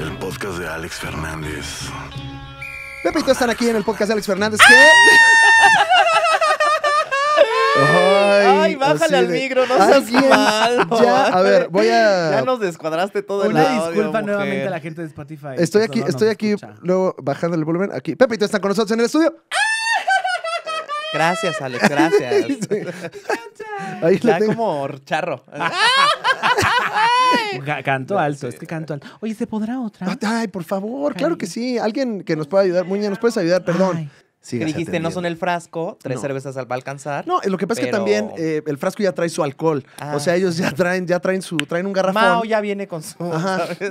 El podcast de Alex Fernández. Pepito están aquí en el podcast de Alex Fernández. ¿Qué? Ay, bájale al micro, no seas malo. Ya, a ver, voy a. Ya nos descuadraste todo el Una disculpa nuevamente a la gente de Spotify. Estoy aquí, estoy aquí, luego bajando el volumen. Aquí, Pepito están con nosotros en el estudio. ¡Ah! Gracias, Alex, gracias. Está como charro. canto alto, es que canto alto. Oye, ¿se podrá otra? Ay, por favor, claro que sí. Alguien que nos pueda ayudar. Muña, ¿nos puedes ayudar? Perdón que dijiste, no son el frasco, tres cervezas va a alcanzar. No, lo que pasa es que también eh, el frasco ya trae su alcohol. O sea, ah. ellos ya traen, ya traen su, traen un garrafón. Mao ya viene con su.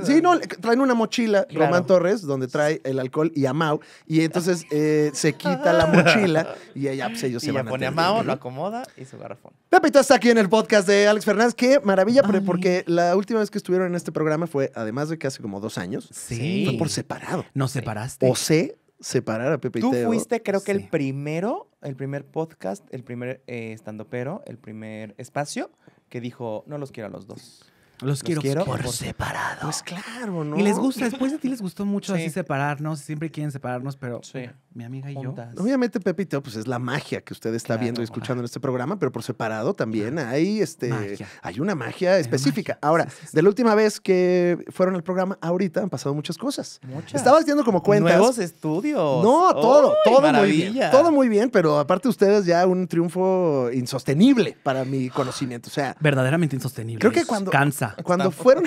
Sí, no, traen una mochila, Román Torres, donde trae el alcohol y a Mao. Y entonces eh, se quita la mochila y ella, pues, ellos se van a pone a Mao, lo acomoda y su garrafón. Pepito está aquí en el podcast de Alex Fernández. Qué maravilla, pero porque la última vez que estuvieron en este programa fue, además de que hace como dos años. Sí. Fue por separado. Nos separaste. O sé separar a Pepe y Tú fuiste, creo que el primero, el primer podcast, el primer eh, Estando Pero, el primer espacio que dijo, no los quiero a los dos. Los quiero, por, separado. Pues claro, ¿no? Y les gusta, después de ti les gustó mucho así separarnos, siempre quieren separarnos, pero sí. mi amiga y yo. Obviamente, Pepito, pues es la magia que usted está viendo y escuchando en este programa, pero por separado también hay este hay una magia específica. Ahora, de la última vez que fueron al programa, ahorita han pasado muchas cosas. Muchas. Estabas viendo como cuentas. Nuevos estudios. No, todo, todo muy bien. Todo muy bien, pero aparte ustedes ya un triunfo insostenible para mi conocimiento. O sea. Verdaderamente insostenible. Creo que cuando. Cansa Cuando fueron,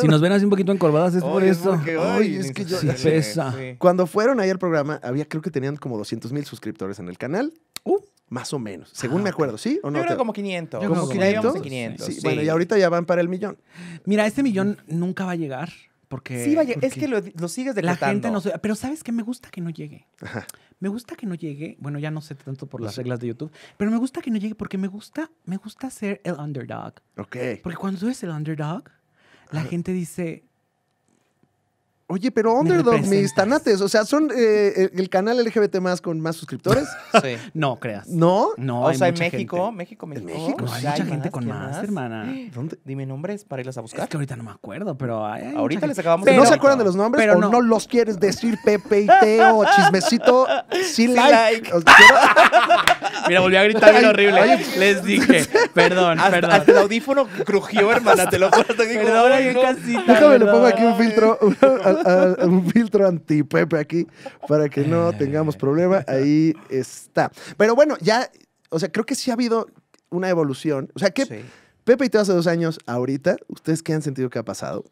Si nos ven así un poquito encorvadas es por eso. ay, es que yo... pesa. Cuando fueron ahí al programa, había, creo que tenían como 200 mil suscriptores en el canal. Uh. Más o menos, según ah, me acuerdo, ¿sí o no? Yo creo como 500. como 500. 500 Bueno, y ahorita ya van para el millón. Mira, este millón nunca va a llegar porque... Sí, a llegar es que lo, sigues de La gente no... Pero ¿sabes que Me gusta que no llegue. Ajá. Me gusta que no llegue, bueno, ya no sé tanto por las reglas de YouTube, pero me gusta que no llegue porque me gusta, me gusta ser el underdog. Ok. Porque cuando tú eres el underdog, la gente dice, Oye, pero Underdog, mis tanates, o sea, son eh, el canal LGBT más con más suscriptores. Sí. No, creas. ¿No? No, O sea, en México, México, México. En México, hay mucha gente con más, hermana. Dime nombres para irlas a buscar. Es que ahorita no me acuerdo, pero Ahorita les acabamos de ¿No se acuerdan de los nombres pero o no. los quieres decir, Pepe y Teo, chismecito? Sí, like. like. Mira, volví a gritar bien horrible. Les dije, perdón, perdón. el audífono crujió, hermana, te lo juro. Perdón, ahí en casita. Déjame, le pongo aquí un filtro, un, filtro anti-Pepe aquí, para que no tengamos problema. Ahí está. Pero bueno, ya, o sea, creo que sí ha habido una evolución. O sea, que Pepe y tú hace dos años, ahorita, ¿ustedes qué han sentido que ha pasado?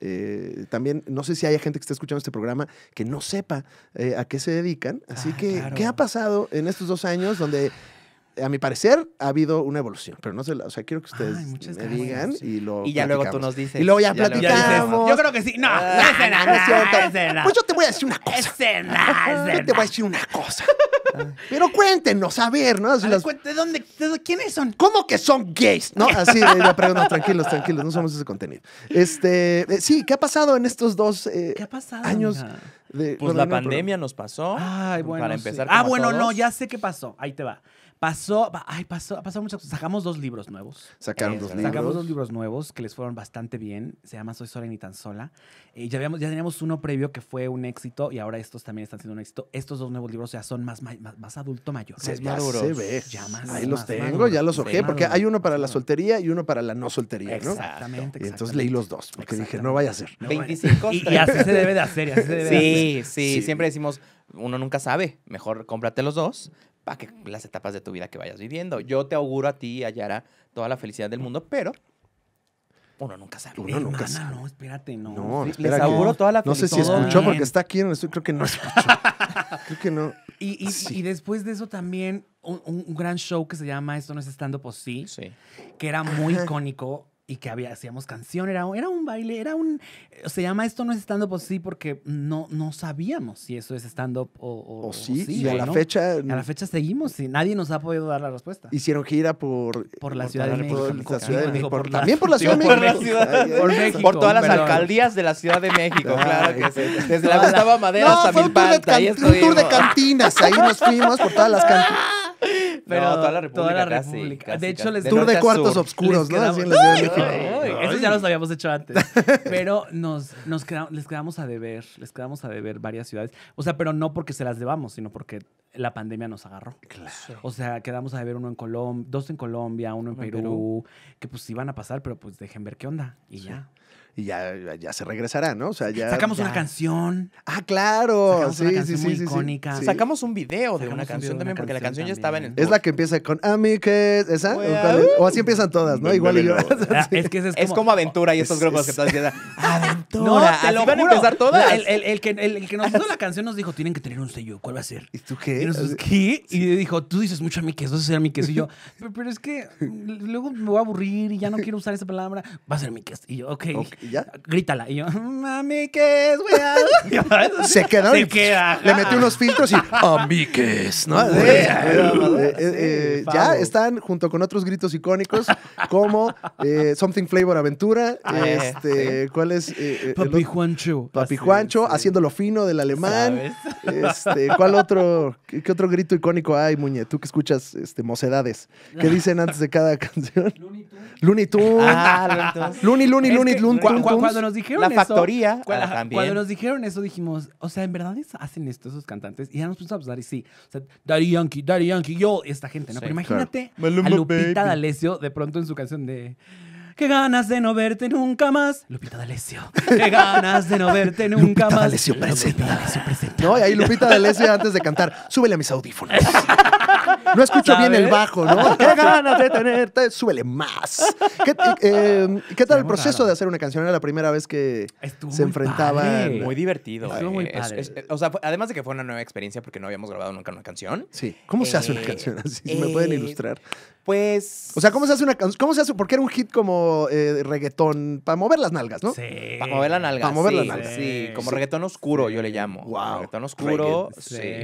Eh, también no sé si hay gente que está escuchando este programa que no sepa eh, a qué se dedican. Así ah, que, ¿qué ha pasado en estos dos años donde a mi parecer, ha habido una evolución, pero no sé, o sea, quiero que ustedes me digan y lo. Y ya luego tú nos dices. Y luego ya, ya platicamos. yo creo que sí. No, ah, no, no es nada. No es cierto. pues yo te voy a decir una cosa. Es nada. Yo te voy a decir una cosa. Pero cuéntenos, a ver, ¿no? ¿de, dónde, ¿Quiénes son? ¿Cómo que son gays? ¿No? Así, la eh, pregunta, tranquilos, tranquilos, no somos ese contenido. Este, eh, sí, ¿qué ha pasado en estos dos eh, ¿Qué ha pasado, años? De, pues la pandemia nos pasó. Ay, bueno. Para empezar. Ah, bueno, no, ya sé qué pasó. Ahí te va. Pasó, ay, pasó, pasó muchas cosas. Sacamos dos libros nuevos. Sacaron dos eh, libros. Sacamos dos libros nuevos que les fueron bastante bien. Se llama Soy sola y ni tan sola. Eh, ya, habíamos, ya teníamos uno previo que fue un éxito y ahora estos también están siendo un éxito. Estos dos nuevos libros ya son más, más, adulto mayor. Se, ya se ve. Ya Ahí los tengo, ya los ojé, porque hay uno para la soltería y uno para la no soltería, ¿no? Exactamente. Y entonces leí los dos, porque dije, no vaya a ser. 25. Y, así se debe de hacer. sí, sí. Siempre decimos, uno nunca sabe. Mejor cómprate los dos para que las etapas de tu vida que vayas viviendo. Yo te auguro a ti, a Yara, toda la felicidad del mundo, pero uno nunca sabe. Uno nunca no, sabe. No, espérate, no. Les auguro toda la felicidad. No sé si escuchó porque está aquí en el Creo que no escuchó. Creo que no. Y, después de eso también un, gran show que se llama Esto no es estando por sí. que era muy icónico y que había, hacíamos canción, era, era un baile, era un... Eh, se llama esto no es stand-up o sí porque no, no sabíamos si eso es stand-up o, o, sí, Y a la fecha... A la fecha seguimos y nadie nos ha podido dar la respuesta. Hicieron gira por... Por la Ciudad de México. Por la Ciudad de México. También por la Ciudad de México. Por todas las alcaldías de la Ciudad de México, claro que sí. Desde la Gustavo Madera hasta Milpanta. y un tour de cantinas, ahí nos fuimos por todas las cantinas. Pero toda la República. de hecho, les Tour de cuartos oscuros, ¿no? Eso ya los habíamos hecho antes. Pero nos, nos quedamos, les quedamos a deber, les quedamos a deber varias ciudades. O sea, pero no porque se las debamos, sino porque la pandemia nos agarró. Claro. O sea, quedamos a deber uno en Colombia, dos en Colombia, uno en, Perú, que pues iban a pasar, pero pues dejen ver qué onda y ya y ya, se regresará, ¿no? O sea, ya. Sacamos una canción. Ah, claro. Sacamos sí, una canción sí, muy sí, icónica. Sacamos un video de una canción también, porque la canción ya estaba en el. Es la que empieza con Amigues, ah, ¿esa? Ah. o así empiezan todas, ¿no? Igual y yo. Ah, es que es como, es como aventura y estos grupos es, que todas Aventura. No, te lo van a empezar todas. El, que, nos hizo la canción nos dijo: tienen que tener un sello. ¿Cuál va a ser? ¿Y tú qué? Y ¿qué? Y dijo: tú dices mucho Amigues, vas a ser Amigues. Y yo, pero, es que mm, luego me voy a aburrir y ya no quiero usar esa palabra. Va a ser mi Y yo, ok. ¿Y ya? Grítala. Y yo, mami, que es, güey? Se quedó. Le metí unos filtros y, ¡Amiques! ¿no? es no ya están junto con otros gritos icónicos como eh, Something Flavor Aventura, ah, este, ¿cuál es? Eh, eh, Papi Juancho. Papi Juancho, haciendo lo fino del alemán. Este, ¿cuál otro, qué, otro grito icónico hay, Muñe? Tú que escuchas este, mocedades. ¿Qué dicen antes de cada canción? Looney Tunes. Looney Tunes. Ah, cuando nos dijeron la eso, factoría cuando, ah, nos dijeron eso dijimos, o sea, en verdad hacen esto esos cantantes y ya nos pusimos a pensar y sí, o sea, Daddy Yankee, Daddy Yankee, yo esta gente, ¿no? Pero imagínate Lupita D'Alessio de pronto en su canción de Qué ganas de no verte nunca más. Lupita D'Alessio. Qué ganas de no verte nunca Lupita más. D'Alessio presenta. D'Alessio presenta. No, y ahí Lupita D'Alessio antes de cantar, súbele a mis audífonos. no escucho bien el bajo, ¿no? ¡Qué ganas de tenerte! ¡Suele más! ¿Qué, eh, em, tal el proceso de hacer una canción? Era la primera vez que se enfrentaban. Muy divertido. Eh, eh, o sea, además de que fue una nueva experiencia porque no habíamos grabado nunca una canción. Sí. ¿Cómo se hace una canción así? ¿Me pueden ilustrar? Pues. O sea, ¿cómo se hace una canción? ¿Cómo se hace? Porque era un hit como reggaetón. Para mover las nalgas, ¿no? Sí. Para mover las nalgas. Para mover sí, las nalgas. Sí, como reggaetón oscuro, yo le llamo. Wow. Reggaetón oscuro.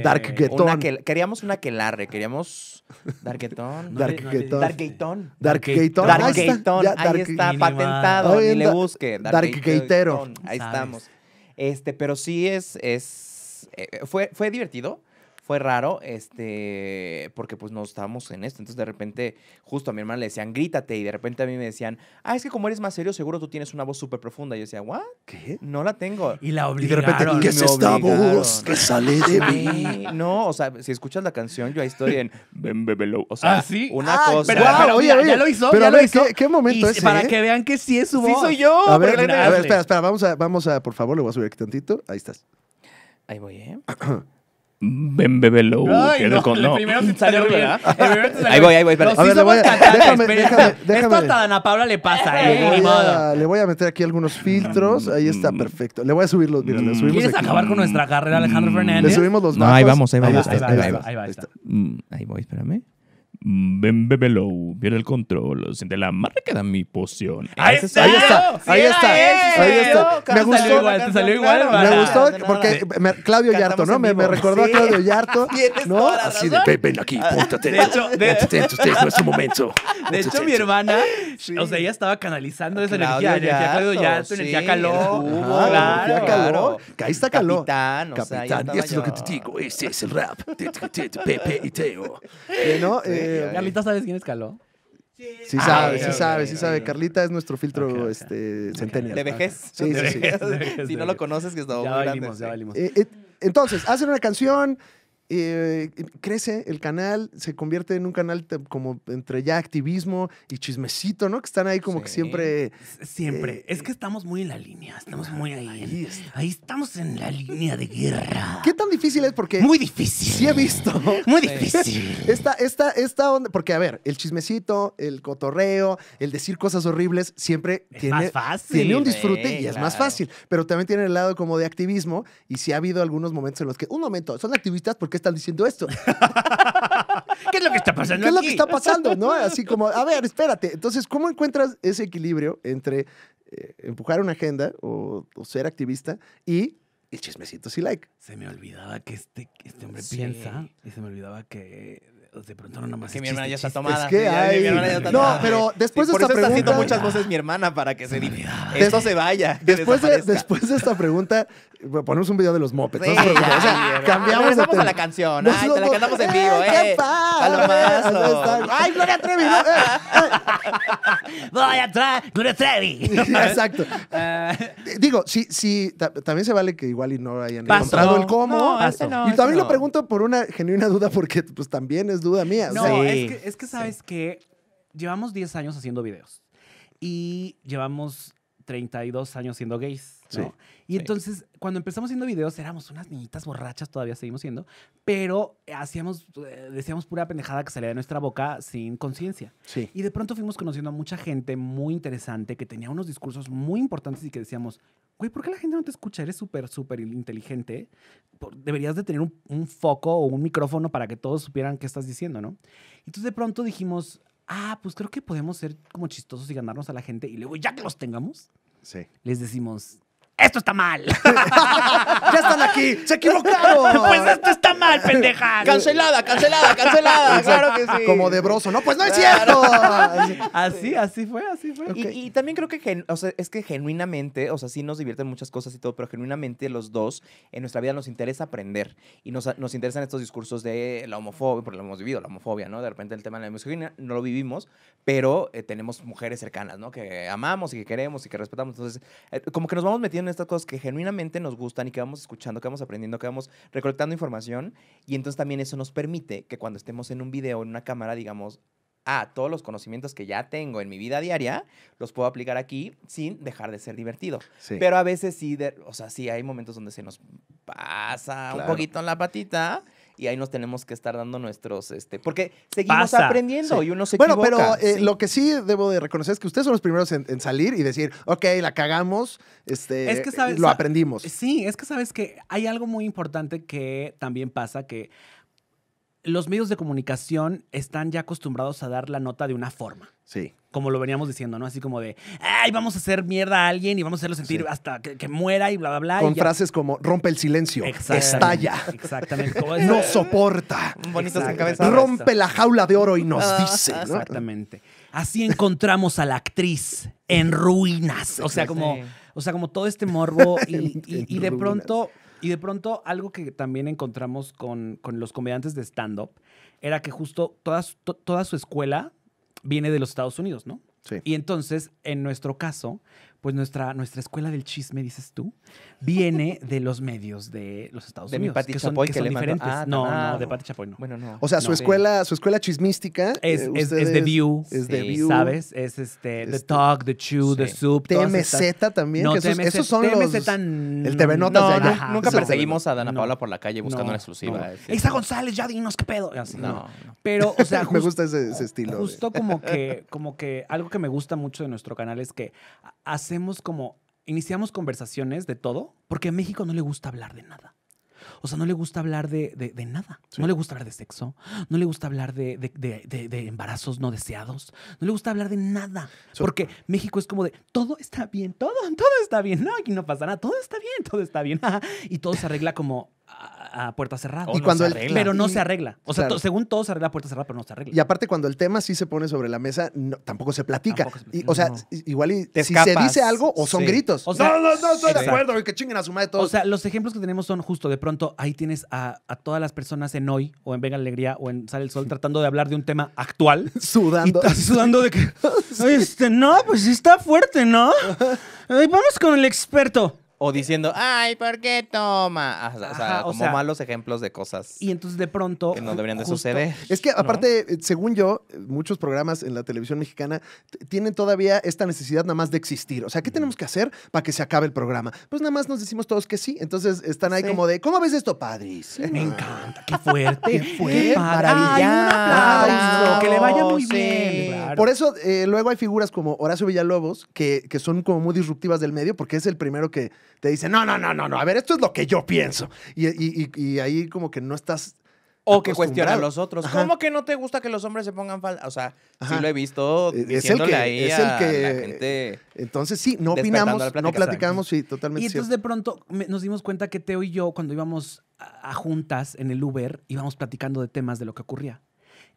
Dark guetón. queríamos una que larre, queríamos tenemos Darketón. Darketón. Darketón. Darketón. Ahí está patentado. Ni le busque. Darketero, Ahí estamos. Este, pero sí es. es eh, fue, fue divertido fue raro, este, porque pues no estábamos en esto. Entonces de repente, justo a mi hermana le decían, grítate, y de repente a mí me decían, ah, es que como eres más serio, seguro tú tienes una voz súper profunda. Y yo decía, ¿what? ¿Qué? No la tengo. Y la obligaron. Y de repente, ¿qué es esta voz que sale de mí? No, o sea, si escuchas la canción, yo ahí estoy en, ven, bebelo. O sea, ¿Ah, una ah, cosa. Pero, pero oye, oye, ya lo hizo, pero ya lo hizo. ¿qué, momento es es Para eh? que vean que sí es su voz. Sí soy yo. A ver, espera, espera, vamos a, vamos a, por favor, le voy a subir aquí tantito. Ahí estás. Ahí voy, ¿eh? Ben Bebelo. que no, con, El primero te salió bien. Ahí voy, ahí voy. Espera. a ver, le voy a, déjame, déjame, déjame. Esto a Ana Paula le pasa, ¿eh? le Voy a, le voy a meter aquí algunos filtros. Ahí está, mm. perfecto. Le voy a subir los... Mira, le subimos ¿Quieres aquí. acabar con nuestra carrera, Alejandro mm. Fernández? Le subimos los bajos. ahí vamos, ahí vamos. Ahí, va, ahí, va, está mm, ahí voy, espérame ven, bebelo, pierde el control, siente la marca De mi poción. Ahí está, ahí está, ahí está. Me gustó. Salió igual, te salió igual. me gustó porque me, Claudio Yarto, ¿no? Me, me, recordó a Claudio Yarto. ¿no? Así de, ven, ven aquí, póntate. De hecho, de... Este, este, este no es un momento. De hecho, mi hermana, o sea, ella estaba canalizando esa energía. ya Claudio Yarto, energía caló, Energía ahí está caló, Capitán, Capitán, esto es lo que te digo. Este es el rap. Pepe y Teo. ¿No? Eh, Carlita, ¿sabes quién es Caló? Sí sabe, sí sabe, sí sabe. Carlita es nuestro filtro este, De vejez. Sí, sí, sí. si no lo conoces, que está muy grande. Ya valimos. Eh, eh, entonces, hacen una canción, eh, em, crece el canal, se convierte en un canal como entre ya activismo y chismecito, ¿no? Que están ahí como que siempre... Siempre. Eh, es que estamos muy en la línea, estamos ah, muy ahí. Ahí, estamos en la línea de guerra. ¿Qué tan difícil es? Porque... Muy difícil. Sí he visto. Muy difícil. esta, esta, esta onda, porque a ver, el chismecito, el cotorreo, el decir cosas horribles, siempre tiene, más fácil, tiene un disfrute y es más fácil, pero también tiene el lado como de activismo y sí ha habido algunos momentos en los que, un momento, son activistas porque están diciendo esto? ¿Qué es lo que está pasando? ¿Qué es lo que está pasando? Así como, a ver, espérate. Entonces, ¿cómo encuentras ese equilibrio entre eh, empujar una agenda o, ser activista y el chismecito si like? Se me olvidaba que este, este hombre piensa y se me olvidaba que de pronto no nomás. Que mi hermana ya está tomada. Es que hay... No, pero después de esta pregunta. muchas voces mi hermana para que se esto se vaya. Después de, después de esta pregunta, ponemos un video de los mopeds. cambiamos a la canción. Ay, te la cantamos en vivo, eh. Palomazo. Ay, Gloria Trevi. Voy atrás, Gloria Trevi. Exacto. Eh. Digo, sí, sí, también se vale que igual y no hayan encontrado el cómo. y también lo pregunto por una genuina duda porque pues también es duda mía. No, es, que, es que sabes que llevamos 10 años haciendo videos y llevamos 32 años siendo gays. ¿no? y entonces, cuando empezamos haciendo videos, éramos unas niñitas borrachas, todavía seguimos siendo, pero hacíamos, eh, decíamos pura pendejada que salía de nuestra boca sin conciencia. Y de pronto fuimos conociendo a mucha gente muy interesante que tenía unos discursos muy importantes y que decíamos, güey, ¿por qué la gente no te escucha? Eres súper, súper inteligente. Deberías de tener un, foco o un micrófono para que todos supieran qué estás diciendo, ¿no? Entonces, de pronto dijimos, ah, pues creo que podemos ser como chistosos y ganarnos a la gente. Y luego, ya que los tengamos, les decimos, esto está mal. ya están aquí, se equivocaron. pues esto mal, pendeja. Cancelada, cancelada, cancelada. claro que sí. Como de broso. No, pues no es cierto. así, así fue, así fue. Y, también creo que, o sea, es que genuinamente, o sea, sí nos divierten muchas cosas y todo, pero genuinamente los dos en nuestra vida nos interesa aprender y nos, nos interesan estos discursos de la homofobia, porque lo hemos vivido, la homofobia, ¿no? De repente el tema de la misoginia no lo vivimos, pero eh, tenemos mujeres cercanas, ¿no? Que amamos y que queremos y que respetamos. Entonces, eh, como que nos vamos metiendo en estas cosas que genuinamente nos gustan y que vamos escuchando, que vamos aprendiendo, que vamos recolectando información y entonces también eso nos permite que cuando estemos en un video, en una cámara, digamos, ah, todos los conocimientos que ya tengo en mi vida diaria, los puedo aplicar aquí sin dejar de ser divertido. Pero a veces sí, o sea, sí hay momentos donde se nos pasa un poquito en la patita y ahí nos tenemos que estar dando nuestros, este, porque seguimos aprendiendo y uno se bueno, equivoca. Bueno, eh, pero lo que sí debo de reconocer es que ustedes son los primeros en, salir y decir, ok, la cagamos, este, es que lo aprendimos. Sí, es que sabes que hay algo muy importante que también pasa que los medios de comunicación están ya acostumbrados a dar la nota de una forma. Sí como lo veníamos diciendo, ¿no? Así como de, ay, vamos a hacer mierda a alguien y vamos a hacerlo sentir hasta que, muera y bla, bla, bla. Con frases como rompe el silencio, estalla, exactamente. no soporta, rompe la jaula de oro y nos ah, dice. Exactamente. Así encontramos a la actriz en ruinas. O sea, como, o sea, como todo este morbo y, de pronto... Y de pronto, algo que también encontramos con, con los comediantes de stand-up era que justo toda, toda su escuela viene de los Estados Unidos, ¿no? Sí. Y entonces, en nuestro caso, pues nuestra, nuestra escuela del chisme, dices tú, viene de los medios de los Estados Unidos. De mi Chapoy, que, Ah, no, no, de Pati Chapoy no. Bueno, no. O sea, su, escuela, su escuela chismística es, eh, es, The View, es View. ¿sabes? Es este, The este, Talk, The Chew, The Soup. TMZ también. esos, son El TV Notas Nunca perseguimos a Dana Paula por la calle buscando una exclusiva. Eh, Isa González, ya dinos qué pedo. No. Pero, o sea... Me gusta ese estilo. Justo como que algo que me gusta mucho de nuestro canal es que hace hacemos como, iniciamos conversaciones de todo, porque a México no le gusta hablar de nada. O sea, no le gusta hablar de, nada. No le gusta hablar de sexo. No le gusta hablar de, embarazos no deseados. No le gusta hablar de nada. porque México es como de todo está bien, todo, todo está bien. No, aquí no pasa nada. Todo está bien, todo está bien. y todo se arregla como a, puerta cerrada. Y cuando pero no se arregla. O sea, según todo se arregla a puerta cerrada, pero no se arregla. Y aparte, cuando el tema sí se pone sobre la mesa, tampoco se platica. o sea, igual y, si se dice algo o son gritos. O no, no, no, estoy de acuerdo, que chinguen a su madre todos. O sea, los ejemplos que tenemos son justo de pronto ahí tienes a, todas las personas en hoy o en Venga Alegría o en Sale el Sol tratando de hablar de un tema actual. sudando. Y sudando de que. Este, no, pues está fuerte, ¿no? Vamos con el experto. O diciendo, ay, ¿por qué toma? Ah, o sea, como malos ejemplos de cosas. Y entonces de pronto. Que no deberían de suceder. Es que aparte, eh, según yo, eh, muchos programas en la televisión mexicana tienen todavía esta necesidad nada más de existir. O sea, ¿qué tenemos que hacer para que se acabe el programa? Pues nada más nos decimos todos que sí. Entonces están ahí como de, ¿cómo ves esto, padres me encanta, qué fuerte. qué fuerte. que le vaya muy bien. Por eso, eh, luego hay figuras como Horacio Villalobos, que, que son como muy disruptivas del medio, porque es el primero que te dicen, no, no, no, no, no, a ver, esto es lo que yo pienso. Y, ahí como que no estás... O que cuestiona a los otros. ¿Cómo que no te gusta que los hombres se pongan falta O sea, sí lo he visto es el que, ahí es el que, la gente. Entonces sí, no opinamos, no platicamos, sí, totalmente. Y entonces de pronto nos dimos cuenta que Teo y yo, cuando íbamos a juntas en el Uber, íbamos platicando de temas de lo que ocurría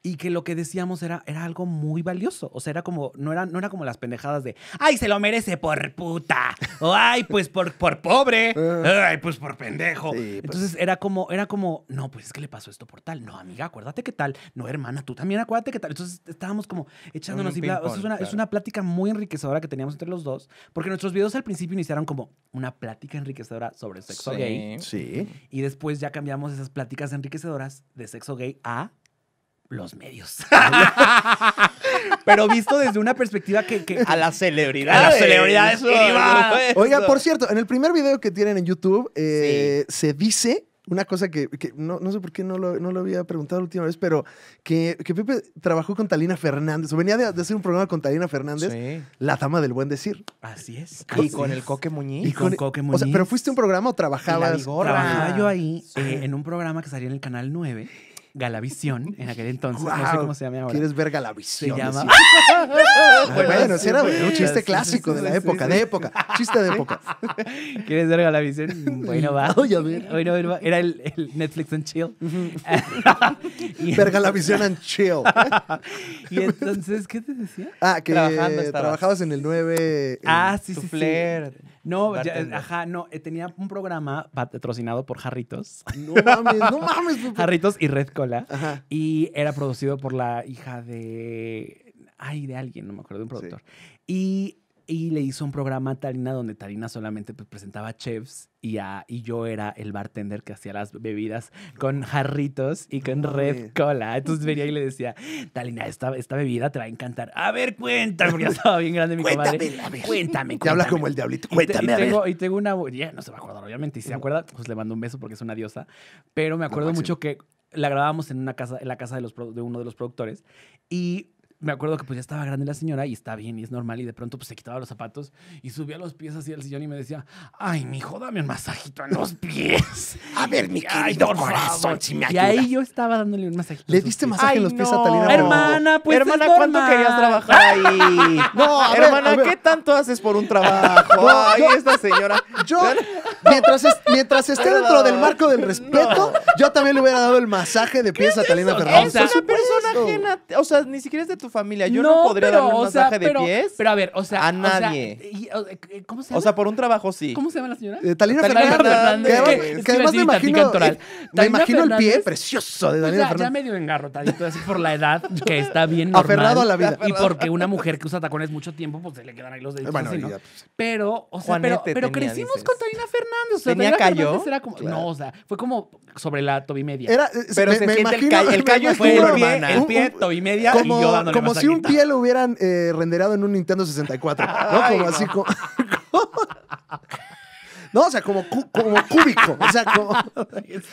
y que lo que decíamos era, era algo muy valioso. O sea, era como, no era, no era como las pendejadas de, ay, se lo merece por puta, o ay, pues por, por pobre, eh. ay, pues por pendejo. Pues. Entonces era como, era como, no, pues es que le pasó esto por tal, no, amiga, acuérdate que tal, no, hermana, tú también acuérdate que tal. Entonces estábamos como echándonos y es, una, es una plática muy enriquecedora que teníamos entre los dos, porque nuestros videos al principio iniciaron como una plática enriquecedora sobre sexo gay. Sí. Y después ya cambiamos esas pláticas enriquecedoras de sexo gay a los medios. Pero visto desde una perspectiva que, a la celebridad, A celebridades. Oiga, por cierto, en el primer video que tienen en YouTube eh, se dice una cosa que, no, sé por qué no lo, había preguntado la última vez, pero que, Pepe trabajó con Talina Fernández, o venía de, hacer un programa con Talina Fernández, La Dama del Buen Decir. Así es. Y con el Coque Muñiz. con, Coque Muñiz. O sea, pero fuiste un programa o trabajabas. Trabajaba yo ahí, eh, en un programa que salía en el Canal 9 Galavisión en aquel entonces. No sé cómo se llama ahora. ¿Quieres ver Galavisión? Se llama. bueno, sí, era un chiste clásico de la época, de época. Chiste de época. ¿Quieres ver Galavisión? Bueno, va. Oye, Hoy no, era el, el, Netflix and chill. ver Galavisión and chill. y entonces, ¿qué te decía? Ah, que trabajabas en el 9. Ah, sí, sí, no, ajá, no, eh, tenía un programa patrocinado por Jarritos. No mames, no mames. Jarritos y Red Cola. Y era producido por la hija de... Ay, de alguien, no me acuerdo, de un productor. Y y le hizo un programa a Tarina donde Tarina solamente pues, presentaba chefs y, a, y yo era el bartender que hacía las bebidas con jarritos y con red cola. Entonces venía y le decía, Tarina, esta, esta bebida te va a encantar. A ver, cuéntame, porque ya estaba bien grande mi cuéntame, comadre. A ver. Cuéntame, Te habla como el diablito. Cuéntame, y, a tengo, ver. Y tengo una... Ya, no se va a acordar, obviamente. Y si se acuerda, pues le mando un beso porque es una diosa. Pero me acuerdo mucho que la grabábamos en una casa, en la casa de, los, de uno de los productores y me acuerdo que pues ya estaba grande la señora y está bien y es normal y de pronto pues se quitaba los zapatos y subía los pies hacia el sillón y me decía, ay, mijo, dame un masajito en los pies. A ver, mi querido ay, corazón, si me ayuda. Y ahí yo estaba dándole un masajito. ¿Le diste masaje en los pies a Talina? Hermana, pues Hermana, ¿cuánto querías trabajar ahí? no, hermana, ¿qué tanto haces por un trabajo? ay, esta señora. Yo, mientras, mientras esté dentro del marco del respeto, yo también le hubiera dado el masaje de pies a Talina Fernández. es una persona ajena. O sea, ni siquiera es de tu familia. Yo no, podría dar darle un masaje de pies. Pero a ver, o sea. A nadie. O sea, eh, ¿Cómo se llama? O sea, por un trabajo sí. ¿Cómo se llama la señora? Eh, Talina, Fernández. Que, además me imagino. me imagino el pie precioso de Talina o sea, Fernández. Ya medio engarrotadito así por la edad, que está bien. Normal, Aferrado a la vida. Y porque una mujer que usa tacones mucho tiempo, pues se le quedan ahí los deditos. Bueno, así, ¿no? Pues. Pero, o sea, pero, crecimos con Talina Fernández. ¿Tenía cayó? No, o sea, fue como sobre la tobimedia. Era, eh, pero se me imagino, el, callo fue el pie, el pie, tobimedia como, y yo dándole Como si un pie lo hubieran eh, renderado en un Nintendo 64. ¿no? Como así. Como, No, o sea, como, como cúbico. O sea, como,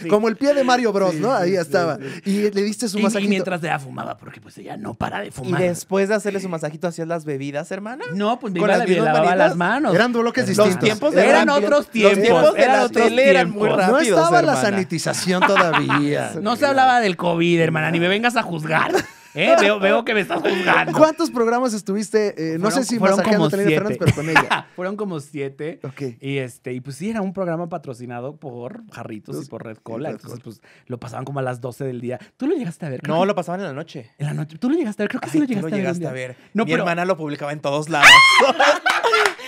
como, el pie de Mario Bros, ¿no? Ahí estaba. y le diste su masajito. Y mientras ella fumaba, porque pues ella no para de fumar. Y después de hacerle su masajito, ¿hacías las bebidas, hermana? No, pues me iba las lavaba las manos. Eran bloques distintos. Los tiempos eran, otros tiempos. Los tiempos de eran la otros eran muy rápidos, No estaba la sanitización todavía. no se hablaba del COVID, hermana. Ni me vengas a juzgar. ¿Eh? Veo, veo, que me estás juzgando. ¿Cuántos programas estuviste? Eh, no sé si fueron como Fernández, pero con ella. fueron como siete. Ok. Y, este, y pues sí, era un programa patrocinado por Jarritos y por Red Cola. Entonces, pues lo pasaban como a las 12 del día. ¿Tú lo llegaste a ver? No, lo pasaban en la noche. En la noche. ¿Tú lo llegaste a ver? Creo que sí lo llegaste, lo llegaste a ver. No, Mi hermana lo publicaba en todos lados.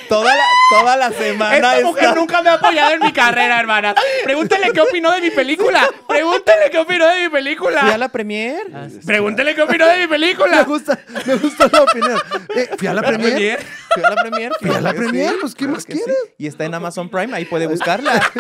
Toda la, Toda la semana. Esta mujer nunca me ha apoyado en mi carrera, hermana. Pregúntele qué opinó de mi película. Pregúntele qué opinó de mi película. Fui a la premier. Pregúntale ah, Pregúntele qué opinó de mi película. Me gusta, me gusta la opinión. Eh, fui a la, premier? Fui a la premier. Fui a la premier. Pues, ¿qué más quieres? Y está en Amazon Prime, ahí puede buscarla.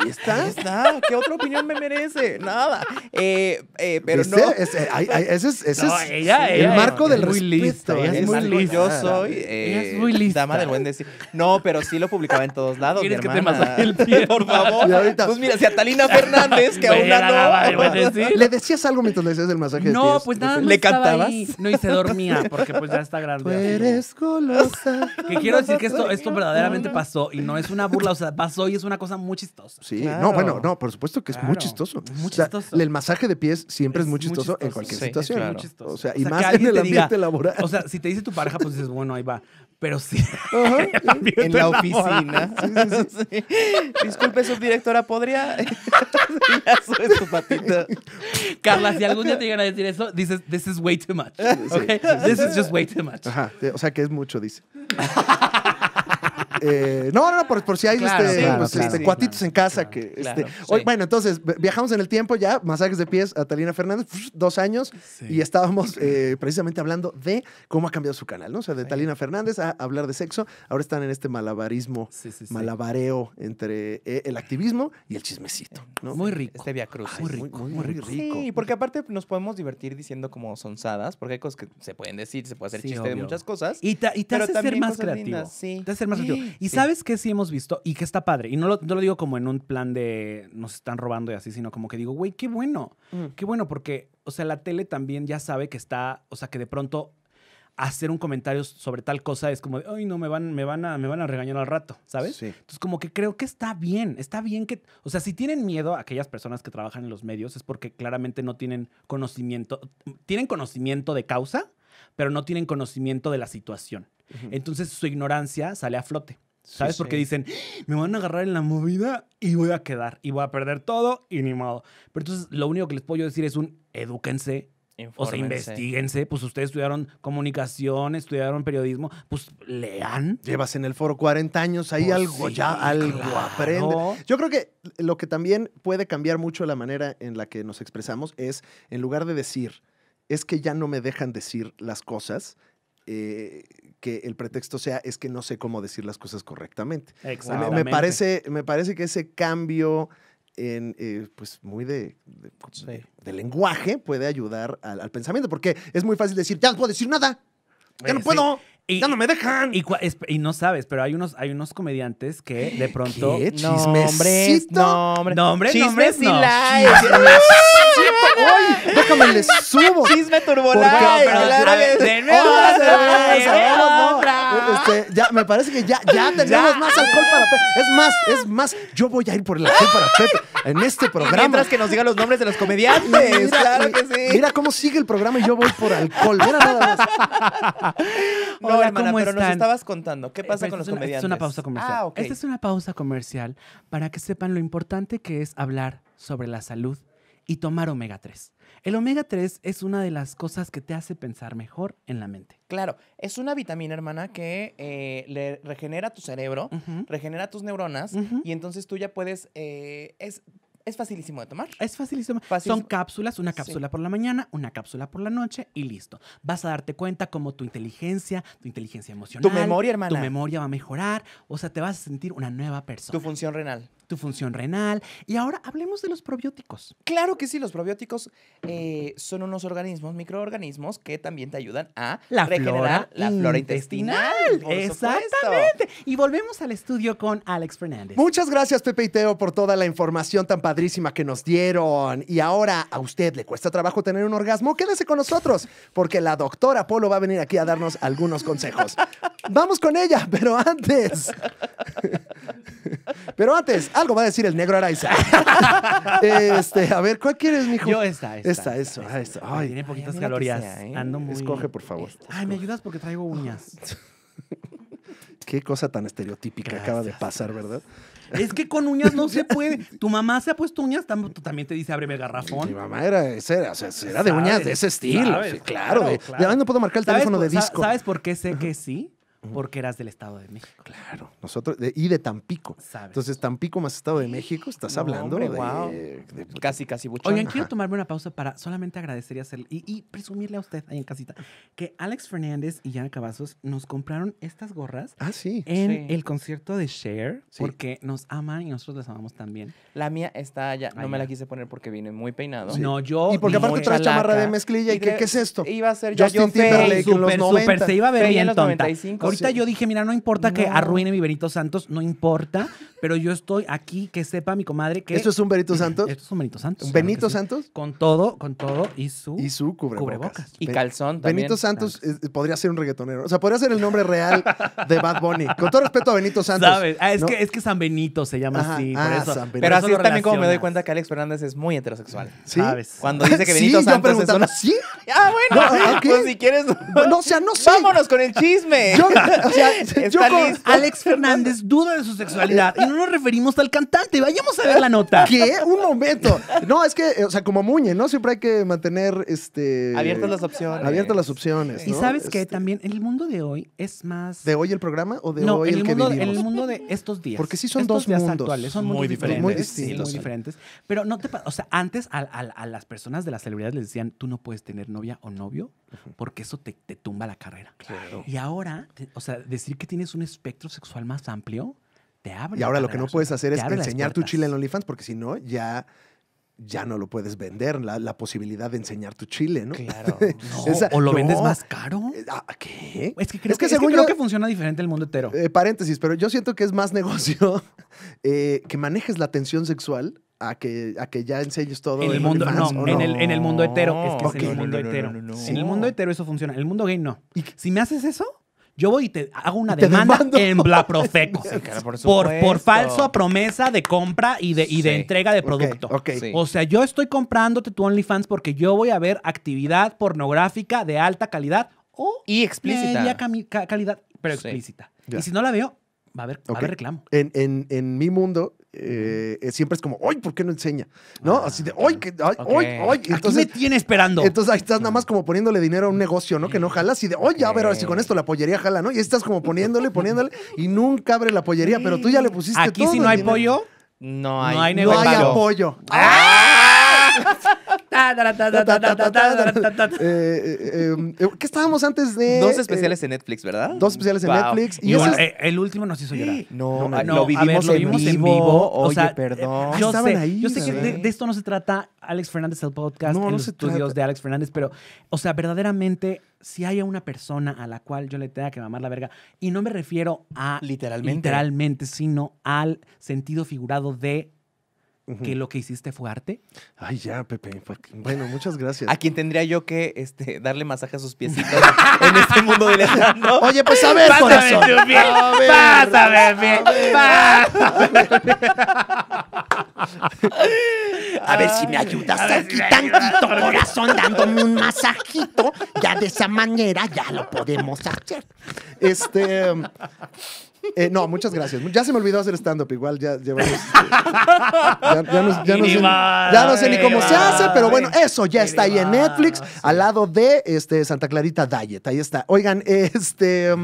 Ahí está. está. ¿Qué otra opinión me merece? Nada. Eh, eh, pero no. Es, eh, ese es, el marco del muy listo es muy lista. Yo soy. es muy lista. Dama del buen decir. No, pero sí lo publicaba en todos lados. ¿Quieres que te masaje el pie, por favor. Pues mira, si a Talina Fernández, que aún no. ¿Le decías algo mientras le decías el masaje? No, pues nada. ¿Le cantabas? No, y se dormía, porque pues ya está grande. eres golosa. Que quiero decir que esto, esto verdaderamente pasó y no es una burla, o sea, pasó y es una cosa muy chistosa. Sí, no, bueno, no, por supuesto que es muy chistoso. el masaje de pies siempre es, muy chistoso, en cualquier sí, situación. chistoso. O sea, y más en el ambiente laboral. O sea, si te dice tu pareja, pues dices, bueno, ahí va. Pero sí. en la oficina. Disculpe, subdirectora, ¿podría? Carla, si algún día te llegan a decir eso, dices, this is way too much. This is just way too much. Ajá. O sea, que es mucho, dice. Eh, no, no, no, por, si hay este, este, cuatitos en casa. que este, Bueno, entonces viajamos en el tiempo ya, masajes de pies a Talina Fernández, dos años, y estábamos eh, precisamente hablando de cómo ha cambiado su canal, ¿no? O sea, de Talina Fernández a hablar de sexo, ahora están en este malabarismo, malabareo entre eh, el activismo y el chismecito. Eh, muy rico. Este Cruz. Muy rico, muy, rico. Sí, porque aparte nos podemos divertir diciendo como sonzadas porque hay cosas que se pueden decir, se puede hacer chiste de muchas cosas. Y te, hace ser más creativo. sí. Te hace ser más creativo. Y sabes que sí hemos visto y que está padre. Y no lo, no lo, digo como en un plan de nos están robando y así, sino como que digo, güey, qué bueno. Qué bueno, porque, o sea, la tele también ya sabe que está, o sea, que de pronto hacer un comentario sobre tal cosa es como, ay, no, me van, me, van a, me van a regañar al rato, ¿sabes? Sí. Entonces, como que creo que está bien, está bien que, o sea, si tienen miedo aquellas personas que trabajan en los medios es porque claramente no tienen conocimiento, tienen conocimiento de causa, pero no tienen conocimiento de la situación. Entonces su ignorancia sale a flote. ¿Sabes? Porque dicen, me van a agarrar en la movida y voy a quedar y voy a perder todo y ni modo. Pero entonces lo único que les puedo yo decir es un edúquense, O sea, investiguense, pues ustedes estudiaron comunicación, estudiaron periodismo, pues lean. Llevas en el foro 40 años, ahí pues algo ya, algo aprende. Yo creo que lo que también puede cambiar mucho la manera en la que nos expresamos es, en lugar de decir, es que ya no me dejan decir las cosas. Eh, que el pretexto sea es que no sé cómo decir las cosas correctamente. Me, me, parece, me parece que ese cambio en, eh, pues muy de, de, lenguaje puede ayudar al, pensamiento, porque es muy fácil decir, ya no puedo decir nada, ya no eh, puedo. ya no me dejan. Y, no sabes, pero hay unos, hay unos comediantes que de pronto. ¿Qué? ¿Chismecito? Déjame le subo. Chisme turbolay. Este, ya, me parece que ya, ya tenemos más alcohol para Pepe. Es más, es más, yo voy a ir por el alcohol para Pepe en este programa. Mientras que nos digan los nombres de los comediantes. Mira, claro que sí. Mira cómo sigue el programa y yo voy por alcohol. Mira nada más. No, Hola, hermana, pero están? nos estabas contando. ¿Qué eh, pasa con los comediantes? Es una pausa comercial. Ah, okay. Esta es una pausa comercial para que sepan lo importante que es hablar sobre la salud y tomar omega 3. El omega 3 es una de las cosas que te hace pensar mejor en la mente. Claro, es una vitamina, hermana, que eh, le regenera tu cerebro, regenera tus neuronas y entonces tú ya puedes... Eh, es, es facilísimo de tomar. Es facilísimo. Son cápsulas, una cápsula por la mañana, una cápsula por la noche y listo. Vas a darte cuenta cómo tu inteligencia, tu inteligencia emocional, tu memoria, hermana, tu memoria va a mejorar, o sea, te vas a sentir una nueva persona. Tu función renal función renal. Y ahora hablemos de los probióticos. Claro que sí, los probióticos eh, son unos organismos, microorganismos, que también te ayudan a la regenerar la flora intestinal. Exactamente. Y volvemos al estudio con Alex Fernández. Muchas gracias, Pepe y Teo, por toda la información tan padrísima que nos dieron. Y ahora a usted le cuesta trabajo tener un orgasmo, quédese con nosotros, porque la doctora Polo va a venir aquí a darnos algunos consejos. Vamos con ella, pero antes. pero antes, algo va a decir el negro Araiza. este, a ver, ¿cuál quieres, mijo? Yo esta, esta. eso, tiene poquitas calorías. ¿eh? Ando muy... Escoge, por favor. Ay, ¿me ayudas? Porque traigo uñas. Qué cosa tan estereotípica acaba de pasar, ¿verdad? Es que con uñas no se puede. Tu mamá se ha puesto uñas, también te dice ábreme el garrafón. Mi mamá era, era, era de uñas de ese estilo. claro, Ya no puedo marcar el teléfono de disco. ¿Sabes por qué sé que sí? porque eras del Estado de México. Claro, nosotros, y de Tampico. Entonces, Tampico más Estado de México, estás hablando de, wow. Casi, casi mucho. Oigan, quiero tomarme una pausa para solamente agradecer y, y, presumirle a usted ahí en casita que Alex Fernández y Jan Cavazos nos compraron estas gorras. Ah, sí. En el concierto de Share, porque nos aman y nosotros las amamos también. La mía está allá, no me la quise poner porque vine muy peinado. No, yo. Y porque aparte traes chamarra de mezclilla y, ¿qué es esto? Iba a ser Justin Timberlake en los 90. se iba a ver bien tonta. 95 ahorita yo dije, mira, no importa que arruine mi Benito Santos, no importa, pero yo estoy aquí, que sepa mi comadre que... ¿Esto es un Benito Santos? Esto es un Benito Santos. Benito Santos? Con todo, con todo y su... Y su cubrebocas. Y calzón también. Benito Santos podría ser un reggaetonero. O sea, podría ser el nombre real de Bad Bunny. Con todo respeto a Benito Santos. ¿Sabes? Ah, es, que, es que San Benito se llama así. Ah, pero así también como me doy cuenta que Alex Fernández es muy heterosexual. ¿Sí? ¿Sabes? Cuando dice que Benito sí, Santos es una... ¿Sí? Ah, bueno. Pues si quieres... No, o sea, no sé. Vámonos con el chisme o sea, Alex Fernández duda de su sexualidad y no nos referimos al cantante. Vayamos a ver la nota. ¿Qué? Un momento. No, es que, o sea, como Muñe, ¿no? Siempre hay que mantener este. Abiertas las opciones. Abiertas las opciones. Y sabes que este también en el mundo de hoy es más. ¿De hoy el programa o de hoy el, que vivimos? En el mundo de estos días. Porque sí son dos días Actuales, son muy, diferentes. Muy distintos. Sí, muy diferentes. Pero no te O sea, antes a, a las personas de las celebridades les decían, tú no puedes tener novia o novio porque eso te, tumba la carrera. Claro. Y ahora, o sea, decir que tienes un espectro sexual más amplio, te abre. Y ahora lo que no puedes hacer es enseñar tu chile en OnlyFans, porque si no, ya ya no lo puedes vender, la, posibilidad de enseñar tu chile, ¿no? Claro. o lo vendes más caro. Ah, ¿Qué? Es que creo, que, según funciona diferente el mundo entero. Eh, paréntesis, pero yo siento que es más negocio eh, que manejes la atención sexual a que, a que ya enseñes todo. En el mundo, en, El, mundo hetero. en el mundo el mundo eso funciona. En el mundo gay no. si me haces eso, yo voy y te hago una demanda en Blaprofeco. por, por, falso promesa de compra y de, entrega de producto. O sea, yo estoy comprándote tu OnlyFans porque yo voy a ver actividad pornográfica de alta calidad y explícita. calidad, pero explícita. Y si no la veo, Va a ver va a reclamo. En, en, en, mi mundo eh, siempre es como, ¡ay, por qué no enseña! ¿No? Ah, Así de, ¡ay, que, ay, Entonces, Aquí me tiene esperando. Entonces ahí estás nada más como poniéndole dinero a un negocio, ¿no? Que no jala y de, ¡ay, ya, a ver, a ver si con esto la pollería jala, ¿no? Y estás como poniéndole, poniéndole y nunca abre la pollería, pero tú ya le pusiste Aquí si no hay pollo, no hay, no hay, negocio. No hay apoyo. ¡Ah! ¿Qué estábamos antes de...? Dos especiales en Netflix, ¿verdad? Dos especiales en Netflix. Y El último nos hizo llorar. No, lo vivimos en vivo. Oye, perdón. Yo sé, yo sé que de esto no se trata Alex Fernández el podcast no, los estudios de Alex Fernández, pero, o sea, verdaderamente, si hay una persona a la cual yo le tenga que mamar la verga, y no me refiero a literalmente sino al sentido figurado de que lo que hiciste fue arte. Ay, ya, Pepe. Pues, bueno, muchas gracias. ¿A quién tendría yo que este, darle masaje a sus piecitos en este mundo del estando? Oye, pues a ver, Pásame corazón. Tu bebé! A ver, Pásame, a ver, a ver si me ayudas aquí tantito, corazón, dándome un masajito. Ya de esa manera ya lo podemos hacer. Este. Eh, no, muchas gracias. Ya se me olvidó hacer stand-up, igual ya llevamos. ya, no, sé, ni cómo se hace, pero bueno, eso ya está ahí en Netflix, al lado de este, Santa Clarita Diet. Ahí está. Oigan, este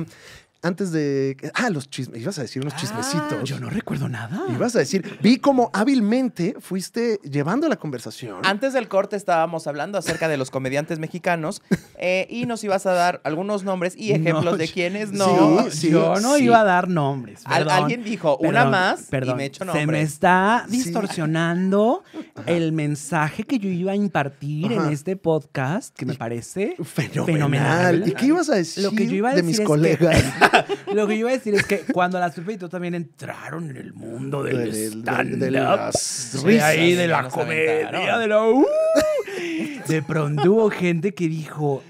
antes de. Ah, los chismes. Ibas a decir unos ah, chismecitos. Yo no recuerdo nada. Ibas a decir. Vi cómo hábilmente fuiste llevando la conversación. Antes del corte estábamos hablando acerca de los comediantes mexicanos eh, y nos ibas a dar algunos nombres y ejemplos de quienes no. yo no iba a dar nombres. alguien dijo una más perdón, y me echo nombres. Se me está distorsionando el mensaje que yo iba a impartir en este podcast, que me parece fenomenal. ¿Y qué ibas a decir de mis colegas? Lo que yo iba a decir es que cuando las Pepe también entraron en el mundo del, stand de, de la comedia, de la... Uh, de pronto hubo gente que dijo...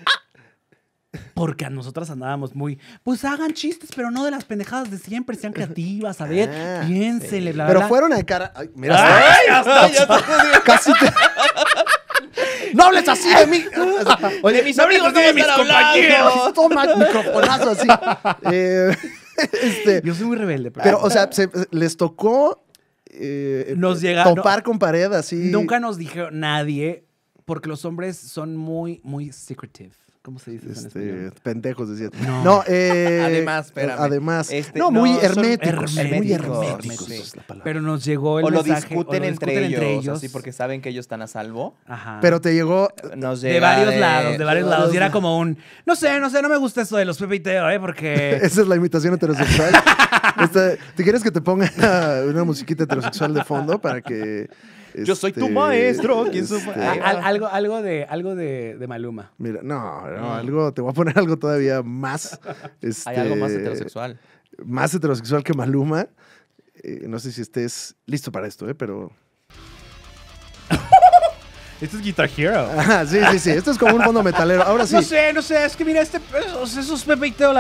Porque a nosotras andábamos muy, pues hagan chistes, pero no de las pendejadas de siempre, sean creativas, a ver, ah, piénsenle piénsele, verdad Pero fueron a cara. Ay, mira, ¡Ay, ya está, casi, no hables así de mí. Oye, de mis amigos, no de mis compañeros. Toma microfonazo así. Eh, este, Yo soy muy rebelde. Pero, pero o sea, se, les tocó eh, topar con pared así. Nunca nos dijeron nadie, porque los hombres son muy, muy secretive. ¿Cómo se dice en este, Pendejos, decía. No, eh, además, espérame. Además. Este, no, muy herméticos, Muy herméticos. Pero nos llegó el mensaje. o lo discuten entre, ellos, Sí, porque saben que ellos están a salvo. Ajá. Pero te llegó. Nos de varios lados, de varios lados. Y era como un. No sé, no sé, no me gusta eso de los Pepe ¿eh? Porque. Esa es la imitación heterosexual. Este, ¿Te quieres que te ponga una musiquita heterosexual de fondo para que. Yo soy tu este, maestro. Este, ah, ah, algo, algo, de, algo de, de Maluma. Mira, no, no, mm. algo, te voy a poner algo todavía más. Hay este, algo más heterosexual. Más heterosexual que Maluma. Eh, no sé si estés listo para esto, ¿eh? pero. Esto es Guitar Hero. Ah, sí, sí, sí. Esto es como un fondo metalero. Ahora sí. No sé, no sé. Es que mira, este, esos, esos la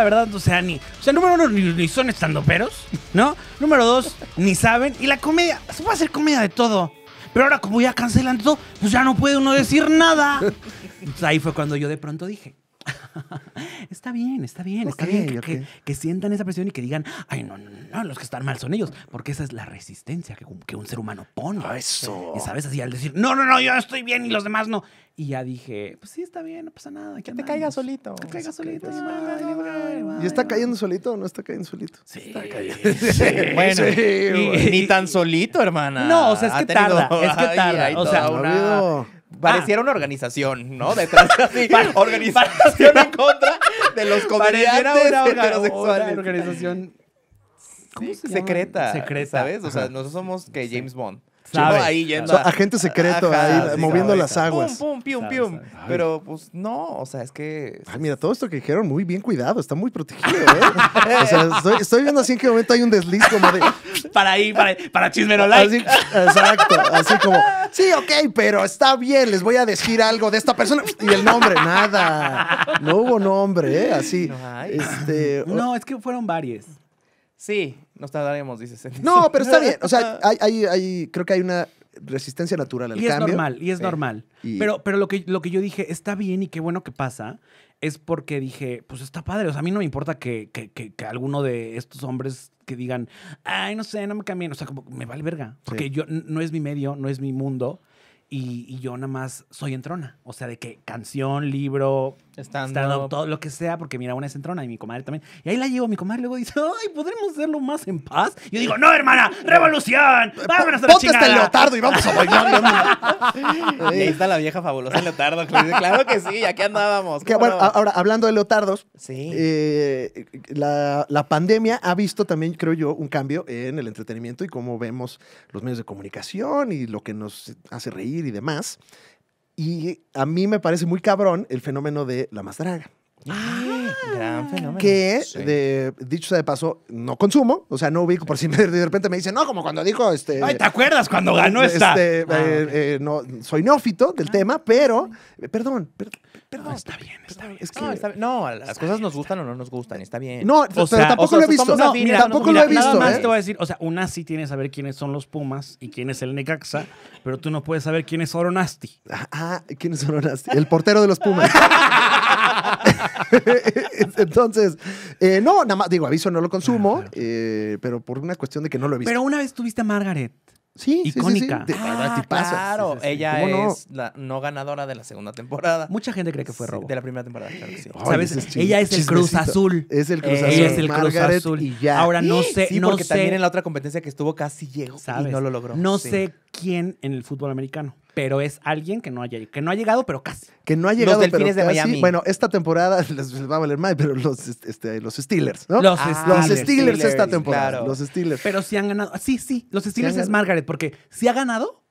verdad, o sea, ni. O sea, número uno, ni, ni son peros ¿no? Número dos, ni saben. Y la comedia, se puede hacer comedia de todo. Pero ahora como ya cancelan todo, pues ya no puede uno decir nada. Pues ahí fue cuando yo de pronto dije, está bien, está bien, está bien que, sientan esa presión y que digan, ay, no, no, no, los que están mal son ellos, porque esa es la resistencia que, que un ser humano pone. Ah, eso. Y sabes, así al decir, no, no, no, yo estoy bien y los demás no. Y ya dije, pues sí, está bien, no pasa nada. Que te caiga solito. Que te caiga solito. ¿Y está cayendo solito o no está cayendo solito? Sí. Está cayendo. bueno, y, ni tan solito, hermana. No, o sea, es que tarda, es que tarda. o sea, una... Pareciera ah. una organización, ¿no? Detrás organización en contra de los comediantes Era heterosexuales. Una organización secreta, secreta, ¿sabes? O sea, nosotros somos que James Bond estaba ahí yendo. O agente secreto ahí moviendo las aguas. Pum, pum, Pero pues no, o sea, es que. Ay, mira, todo esto que dijeron, muy bien cuidado, está muy protegido, ¿eh? o sea, estoy, viendo así en qué momento hay un desliz como de. para ahí, para, para chismero like. exacto, así como, sí, ok, pero está bien, les voy a decir algo de esta persona. Y el nombre, nada. No hubo nombre, ¿eh? Así. No, Este, no es que fueron varias. Sí, nos tardaremos, dices. No, pero está bien. O sea, hay, hay, hay, creo que hay una resistencia natural al y es normal, y es normal. Pero, pero lo, que, lo que yo dije, está bien y qué bueno que pasa, es porque dije, pues está padre. O sea, a mí no me importa que, alguno de estos hombres que digan, ay, no sé, no me cambien. O sea, como me vale verga. Porque yo no es mi medio, no es mi mundo. Y, y yo nada más soy entrona. O sea, de que canción, libro, estando todo lo que sea, porque mira, una es entrona y mi comadre también. Y ahí la llevo, mi comadre luego dice, ay, ¿podremos hacerlo más en paz? Y yo digo, no, hermana, revolución, eh, vámonos a la Ponte el leotardo y vamos a bailar. ahí está la vieja fabulosa el leotardo, claro que sí, aquí andábamos. bueno, ahora, hablando de leotardos, eh, la, la pandemia ha visto también, creo yo, un cambio en el entretenimiento y cómo vemos los medios de comunicación y lo que nos hace reír y demás. Y a mí me parece muy cabrón el fenómeno de la más Gran fenómeno. Que, dicho sea de paso, no consumo. O sea, no ubico por si me, de repente me dicen, no, como cuando dijo este. Ay, ¿te acuerdas cuando ganó este, esta? Este, no, soy neófito del ah, tema, pero. perdón, perdón. Ah, está bien, está bien. no, las cosas nos gustan o no nos gustan, está bien. No, tampoco lo he visto. No, tampoco lo he visto. Nada más te voy a decir, o sea, una sí tiene que saber quiénes son los Pumas y quién es el Necaxa, pero tú no puedes saber quién es Oronasti. Ah, ah ¿quién es Oronasti? El portero de los Pumas. Entonces, eh, no, nada más digo, aviso, no lo consumo, ah, eh, pero por una cuestión de que no lo he Pero una vez tuviste a Margaret. Sí, icónica. Ah, claro, ella es la no ganadora de la segunda temporada. Mucha gente cree que fue robo. de la primera temporada, claro que sí. ¿Sabes? ella es el Cruz Azul. Es el Cruz Azul. Ella es el Cruz Azul. Y ya. Ahora no sé, sí, no porque también en la otra competencia que estuvo casi llegó y no lo logró. No sé quién en el fútbol americano pero es alguien que no, que no ha llegado, pero casi. Que no ha llegado, Bueno, esta temporada les, va a valer más pero este, este, los, Steelers, ¿no? Los, ah, los Steelers, esta temporada. Los Steelers. Pero sí han ganado. Sí, sí, los Steelers es Margaret, porque sí ha ganado,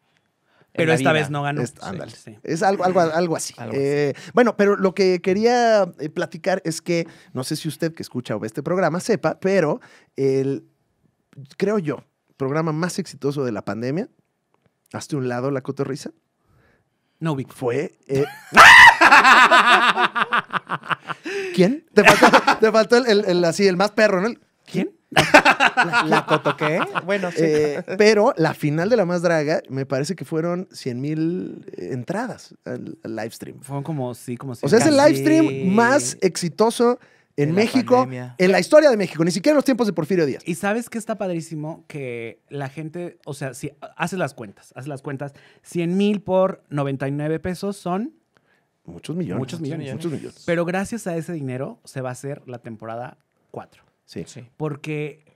pero esta vez no ganó. Es, algo, algo, algo así. así. Eh, bueno, pero lo que quería eh, platicar es que, no sé si usted que escucha o ve este programa sepa, pero el, creo yo, programa más exitoso de la pandemia ¿Haste un lado la cotorrisa? No, Vic. Fue. Eh, ¿Quién? Te faltó, te el, así, el más perro, ¿no? ¿Quién? La, cotoqué. Bueno, sí. Eh, pero la final de la más draga, me parece que fueron 100 mil eh, entradas al, live stream. Fueron como, sí, como O sea, es el live stream más exitoso en México, en la historia de México, ni siquiera en los tiempos de Porfirio Díaz. Y sabes que está padrísimo que la gente, o sea, si haces las cuentas, haces las cuentas, 100 mil por 99 pesos son... Muchos millones. Muchos millones. Muchos millones. Pero gracias a ese dinero se va a hacer la temporada 4. Sí. sí. Porque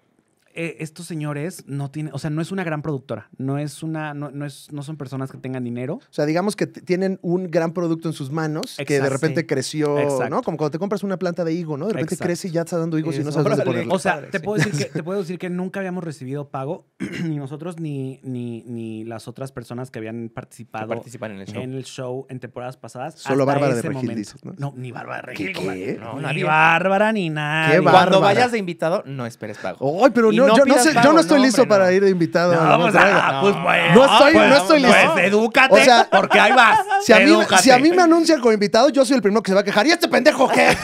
eh, estos señores no tienen, o sea, no es una gran productora, no es una, no, es, no son personas que tengan dinero. O sea, digamos que tienen un gran producto en sus manos que de repente creció, ¿no? Como cuando te compras una planta de higo, ¿no? De repente crece y ya está dando higos y no sabes dónde ponerlo. O sea, te, puedo decir que, te puedo decir que nunca habíamos recibido pago, ni nosotros ni, ni, ni las otras personas que habían participado en el show. En temporadas pasadas. Solo Bárbara de Regil, ¿no? ni Bárbara de Regil. ¿Qué? No, ni Bárbara ni nada. Cuando vayas de invitado, no esperes pago. Ay, pero no yo, no, estoy listo para ir de invitado. No, a pues, ah, ah, pues bueno, no estoy, ah, no estoy pues, pues, listo. Pues edúcate, porque ahí vas. Si a, mí, si a, mí, me anuncian como invitado, yo soy el primero que se va a quejar. ¿Y este pendejo qué?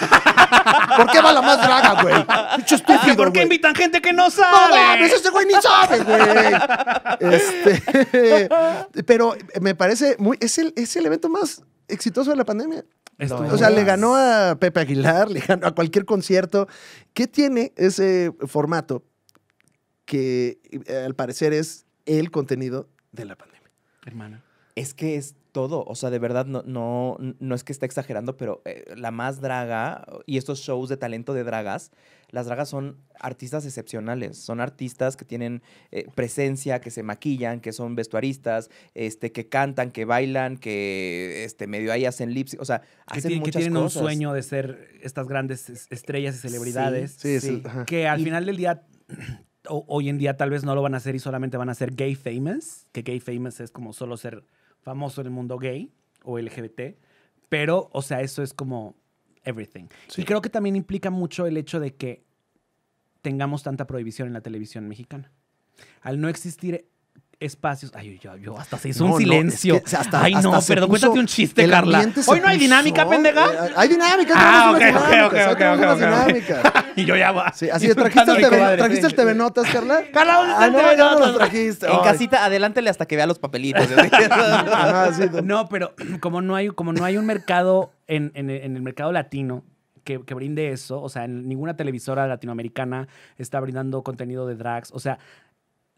¿Por qué va la más draga, güey? estúpido. ¿Por qué invitan gente que no sabe? No mames, ese güey ni sabe, güey. Este, pero me parece muy. Es el, el evento más exitoso de la pandemia. o sea, le ganó a Pepe Aguilar, le ganó a cualquier concierto. ¿Qué tiene ese formato? que eh, al parecer es el contenido de la pandemia. Hermana. Es que es todo, o sea, de verdad no, no, no es que esté exagerando, pero eh, la más draga y estos shows de talento de dragas, las dragas son artistas excepcionales, son artistas que tienen eh, presencia, que se maquillan, que son vestuaristas, este, que cantan, que bailan, que este, medio ahí hacen lips, o sea, hacen muchas cosas. que tienen un sueño de ser estas grandes estrellas y celebridades, sí, sí, que al final del día hoy en día tal vez no lo van a hacer y solamente van a ser gay famous, que gay famous es como solo ser famoso en el mundo gay o LGBT, pero, o sea, eso es como everything. Y creo que también implica mucho el hecho de que tengamos tanta prohibición en la televisión mexicana. Al no existir espacios. Ay, yo, yo hasta se hizo un silencio. Ay, no, perdón, cuéntate un chiste, Carla. Hoy no hay dinámica, pendeja. Eh, hay dinámica, ah, okay, ok, ok, ¿eh? ok, dinámica. y yo ya va. así es, trajiste, el TV, Notas, Carla. Carla, ¿dónde está ah, el TV Notas? En casita, Adelántale hasta que vea los papelitos. no, pero como no hay, como no hay un mercado en, en, en el mercado latino, que, que, brinde eso. O sea, ninguna televisora latinoamericana está brindando contenido de drags. O sea,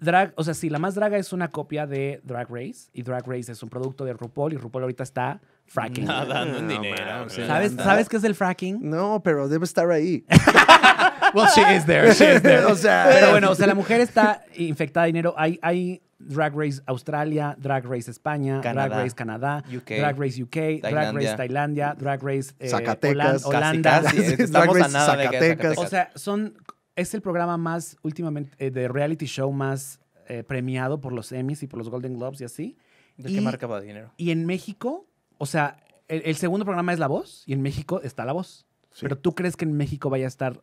drag, o sea, sí, la más draga es una copia de Drag Race y Drag Race es un producto de RuPaul y RuPaul ahorita está fracking. No, dando dinero. ¿Sabes, qué es el fracking? No, pero debe estar ahí. well, she is there, she is there. o sea, pero bueno, o sea, la mujer está infectada de dinero. Hay, Drag Race Australia, Drag Race España, Drag Race Canadá, Drag Race UK, Drag Race Tailandia, Drag Race eh, Zacatecas, Holanda, Casi, Drag Race Zacatecas. O sea, son es el programa más últimamente eh, de reality show más eh, premiado por los Emmys y por los Golden Globes y así. ¿De y, qué marca va dinero? Y en México, o sea, el, segundo programa es La Voz y en México está La Voz. Pero tú crees que en México vaya a estar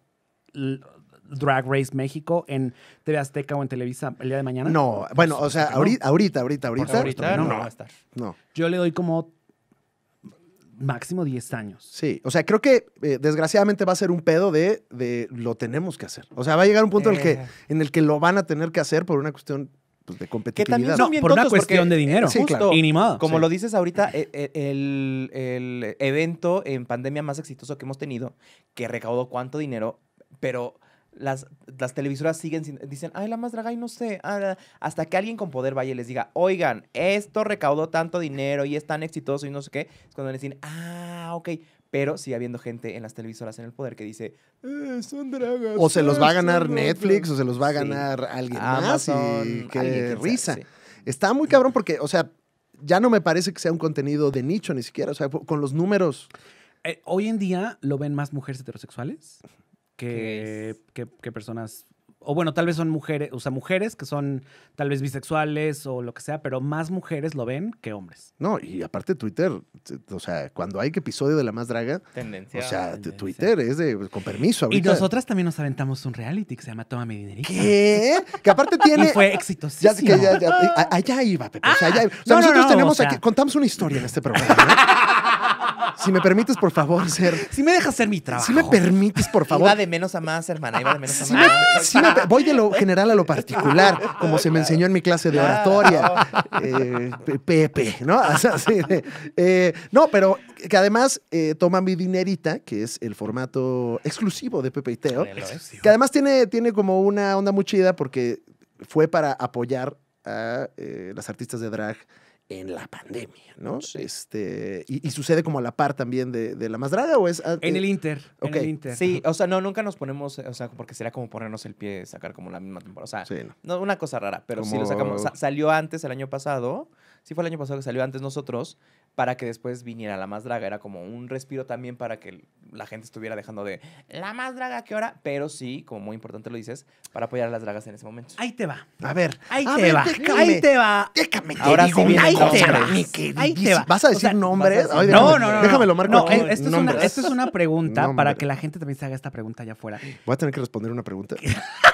Drag Race México en TV Azteca o en Televisa el día de mañana? No, bueno, o sea, ahorita, ahorita, ahorita, ahorita. no va a estar. No. Yo le doy como máximo 10 años. Sí, o sea, creo que eh, desgraciadamente va a ser un pedo de, de, lo tenemos que hacer. O sea, va a llegar un punto en, el que, eh. en el que lo van a tener que hacer por una cuestión pues, de competitividad. no, por una cuestión de eh, dinero. Sí, claro. Como lo dices ahorita, e, e, el evento en pandemia más exitoso que hemos tenido, que recaudó cuánto dinero, pero las, televisoras siguen dicen, ay, la más draga, y no sé, ah, hasta que alguien con poder vaya y les diga, oigan, esto recaudó tanto dinero y es tan exitoso y no sé qué, es cuando le dicen, ah, ok, pero sigue habiendo gente en las televisoras en el poder que dice, eh, son dragas. O se los va a eh, ganar Netflix, o se los va a ganar alguien más y risa. Está muy cabrón porque, o sea, ya no me parece que sea un contenido de nicho ni siquiera, o sea, con los números. Eh, hoy en día lo ven más mujeres heterosexuales que, que, personas, o bueno, tal vez son mujeres, o sea, mujeres que son tal vez bisexuales o lo que sea, pero más mujeres lo ven que hombres. No, y aparte Twitter, o sea, cuando hay que episodio de La Más Draga, tendencia, o sea, Twitter es de, pues, con permiso. Y nosotras también nos aventamos un reality que se llama Toma mi dinerito. ¿Qué? Que aparte tiene... Y fue exitosísimo. Eh, allá iba, Pepe, o sea, nosotros tenemos aquí, contamos una historia en este programa, si me permites, por favor, ser. Si me dejas ser mi trabajo. Si me permites, por favor. Iba de menos a más, hermana. Iba de menos a más. voy de lo general a lo particular, como se me enseñó en mi clase de oratoria. Eh, Pepe, ¿no? Eh, no, pero que además eh, toma mi dinerita, que es el formato exclusivo de Pepe y Teo. Que además tiene, tiene como una onda muy chida porque fue para apoyar a las artistas de drag en la pandemia, ¿no? Este, y, sucede como a la par también de, la más draga o es... Ah, en eh, el Inter. En el Inter. Sí, o sea, no, nunca nos ponemos, eh, o sea, porque sería como ponernos el pie, sacar como la misma temporada. O sea, no. una cosa rara, pero sí lo sacamos. salió antes el año pasado sí fue el año pasado que salió antes nosotros, para que después viniera La Más Draga. Era como un respiro también para que la gente estuviera dejando de La Más Draga, ¿qué hora? Pero sí, como muy importante lo dices, para apoyar a las dragas en ese momento. Ahí te va. A ver. Ahí te va. ahí te va. Déjame Ahora sí ahí te va. Ahí te va. ¿Vas a decir nombres? No, no, no, Déjame lo marco no, Esto es, una, esto es, una, pregunta para que la gente también se haga esta pregunta allá afuera. ¿Voy a tener que responder una pregunta?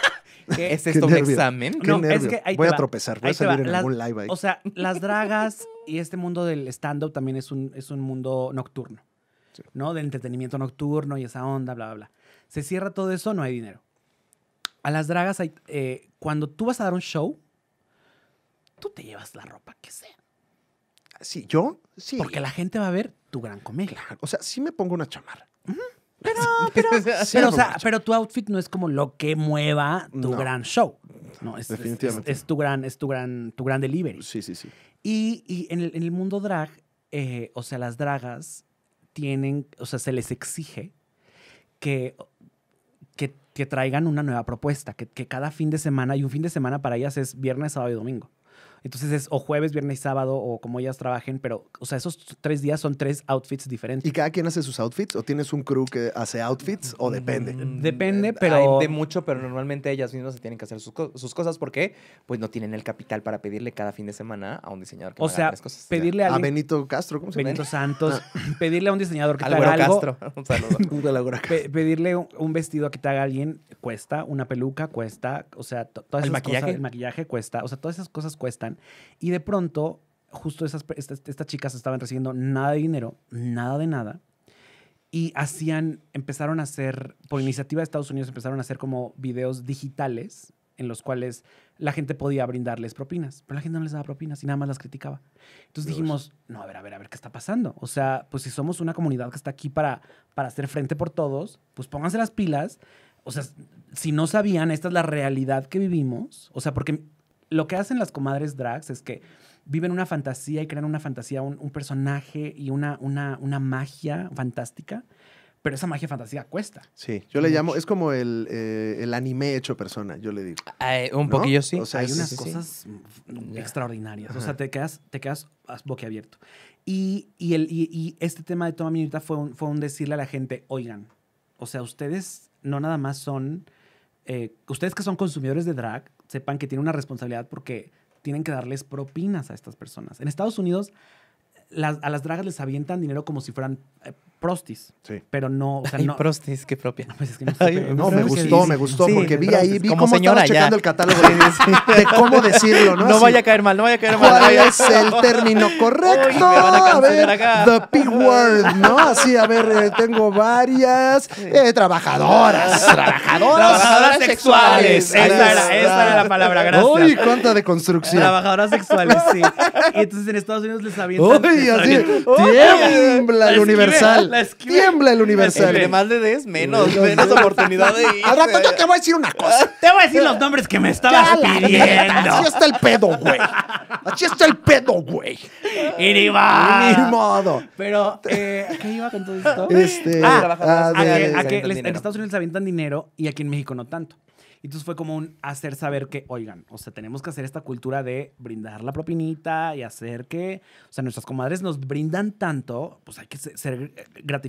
¿Es esto un examen? No, es que voy a tropezar, voy a salir en algún live ahí. O sea, las dragas y este mundo del stand-up también es un, es un mundo nocturno, ¿no? Del entretenimiento nocturno y esa onda, bla, bla, bla. Se cierra todo eso, no hay dinero. A las dragas, hay, eh, cuando tú vas a dar un show, tú te llevas la ropa que sea. Sí, yo sí. Porque la gente va a ver tu gran comedia. o sea, sí me pongo una chamarra. Pero, pero, o sea, pero tu outfit no es como lo que mueva tu gran show. No, es, Definitivamente. es- tu gran, es tu gran, tu gran delivery. Sí, sí, sí. Y, en, el, mundo drag, eh, o sea, las dragas tienen, o sea, se les exige que, que, traigan una nueva propuesta, que cada fin de semana, y un fin de semana para ellas es viernes, sábado y domingo. Entonces es o jueves, viernes y sábado o como ellas trabajen, pero, o sea, esos tres días son tres outfits diferentes. ¿Y cada quien hace sus outfits? ¿O tienes un crew que hace outfits? ¿O depende? Mm, mm, depende, eh, pero... Hay de mucho, pero normalmente ellas mismas se tienen que hacer sus, cosas porque pues no tienen el capital para pedirle cada fin de semana a un diseñador que o sea, haga tres cosas. pedirle a, a Benito Castro, ¿cómo se llama? Benito Santos, ah. pedirle a un diseñador que te haga algo. Castro, un saludo. pedirle un vestido a que te haga alguien cuesta, una peluca cuesta, o sea, todas esas maquillaje? Cosas, el maquillaje cuesta, o sea, todas esas cosas cuestan. Y de pronto, justo estas, chicas estaban recibiendo nada de dinero, nada de nada y hacían, empezaron a hacer, por iniciativa de Estados Unidos, empezaron a hacer como videos digitales en los cuales la gente podía brindarles propinas, pero la gente no les daba propinas y nada más las criticaba. Entonces dijimos, no, a ver, a ver, a ver, ¿qué está pasando? O sea, pues si somos una comunidad que está aquí para, para hacer frente por todos, pues pónganse las pilas. O sea, si no sabían, esta es la realidad que vivimos. O sea, porque lo que hacen las comadres drags es que viven una fantasía y crean una fantasía, un, personaje y una, una, una magia fantástica pero esa magia fantasía cuesta. Sí, yo le llamo, es como eh, el, anime hecho persona, yo le digo. un poquillo sí. Hay unas cosas extraordinarias, o sea, te quedas, te quedas boquiabierto. Y, el, este tema de Toma Minita fue fue un decirle a la gente, oigan, o sea, ustedes no nada más son, eh, ustedes que son consumidores de drag, sepan que tienen una responsabilidad porque tienen que darles propinas a estas personas. En Estados Unidos, a las dragas les avientan dinero como si fueran eh, prostis. Sí. Pero no, o sea, prostis, qué propia. No, pues, me gustó, me gustó, porque vi ahí, vi Como cómo señora, estaba checando el catálogo de, cómo decirlo, ¿no? No vaya a caer mal, no vaya a caer mal. ¿Cuál es el término correcto? a, ver, the P word, ¿no? Así, a ver, eh, tengo varias eh, trabajadoras, ah. trabajadoras. Trabajadoras sexuales. Esa, era, la palabra, gracias. Uy, cuánta construcción. Trabajadoras sexuales, sí. Y entonces en Estados Unidos les avientan. Uy, así, tiembla el universal. Tiembla el universal. más le des, menos, menos, oportunidad de ir. Al rato yo te voy a decir una cosa. Te voy a decir los nombres que me estabas pidiendo. Así está el pedo, güey. Así está el pedo, güey. Y ni modo. Pero, eh, ¿a qué iba con todo esto? Este, a, ah, ah, a, que, en Estados Unidos se avientan dinero y aquí en México no tanto. Y entonces fue como un hacer saber que, oigan, o sea, tenemos que hacer esta cultura de brindar la propinita y hacer que, o sea, nuestras comadres nos brindan tanto, pues hay que ser,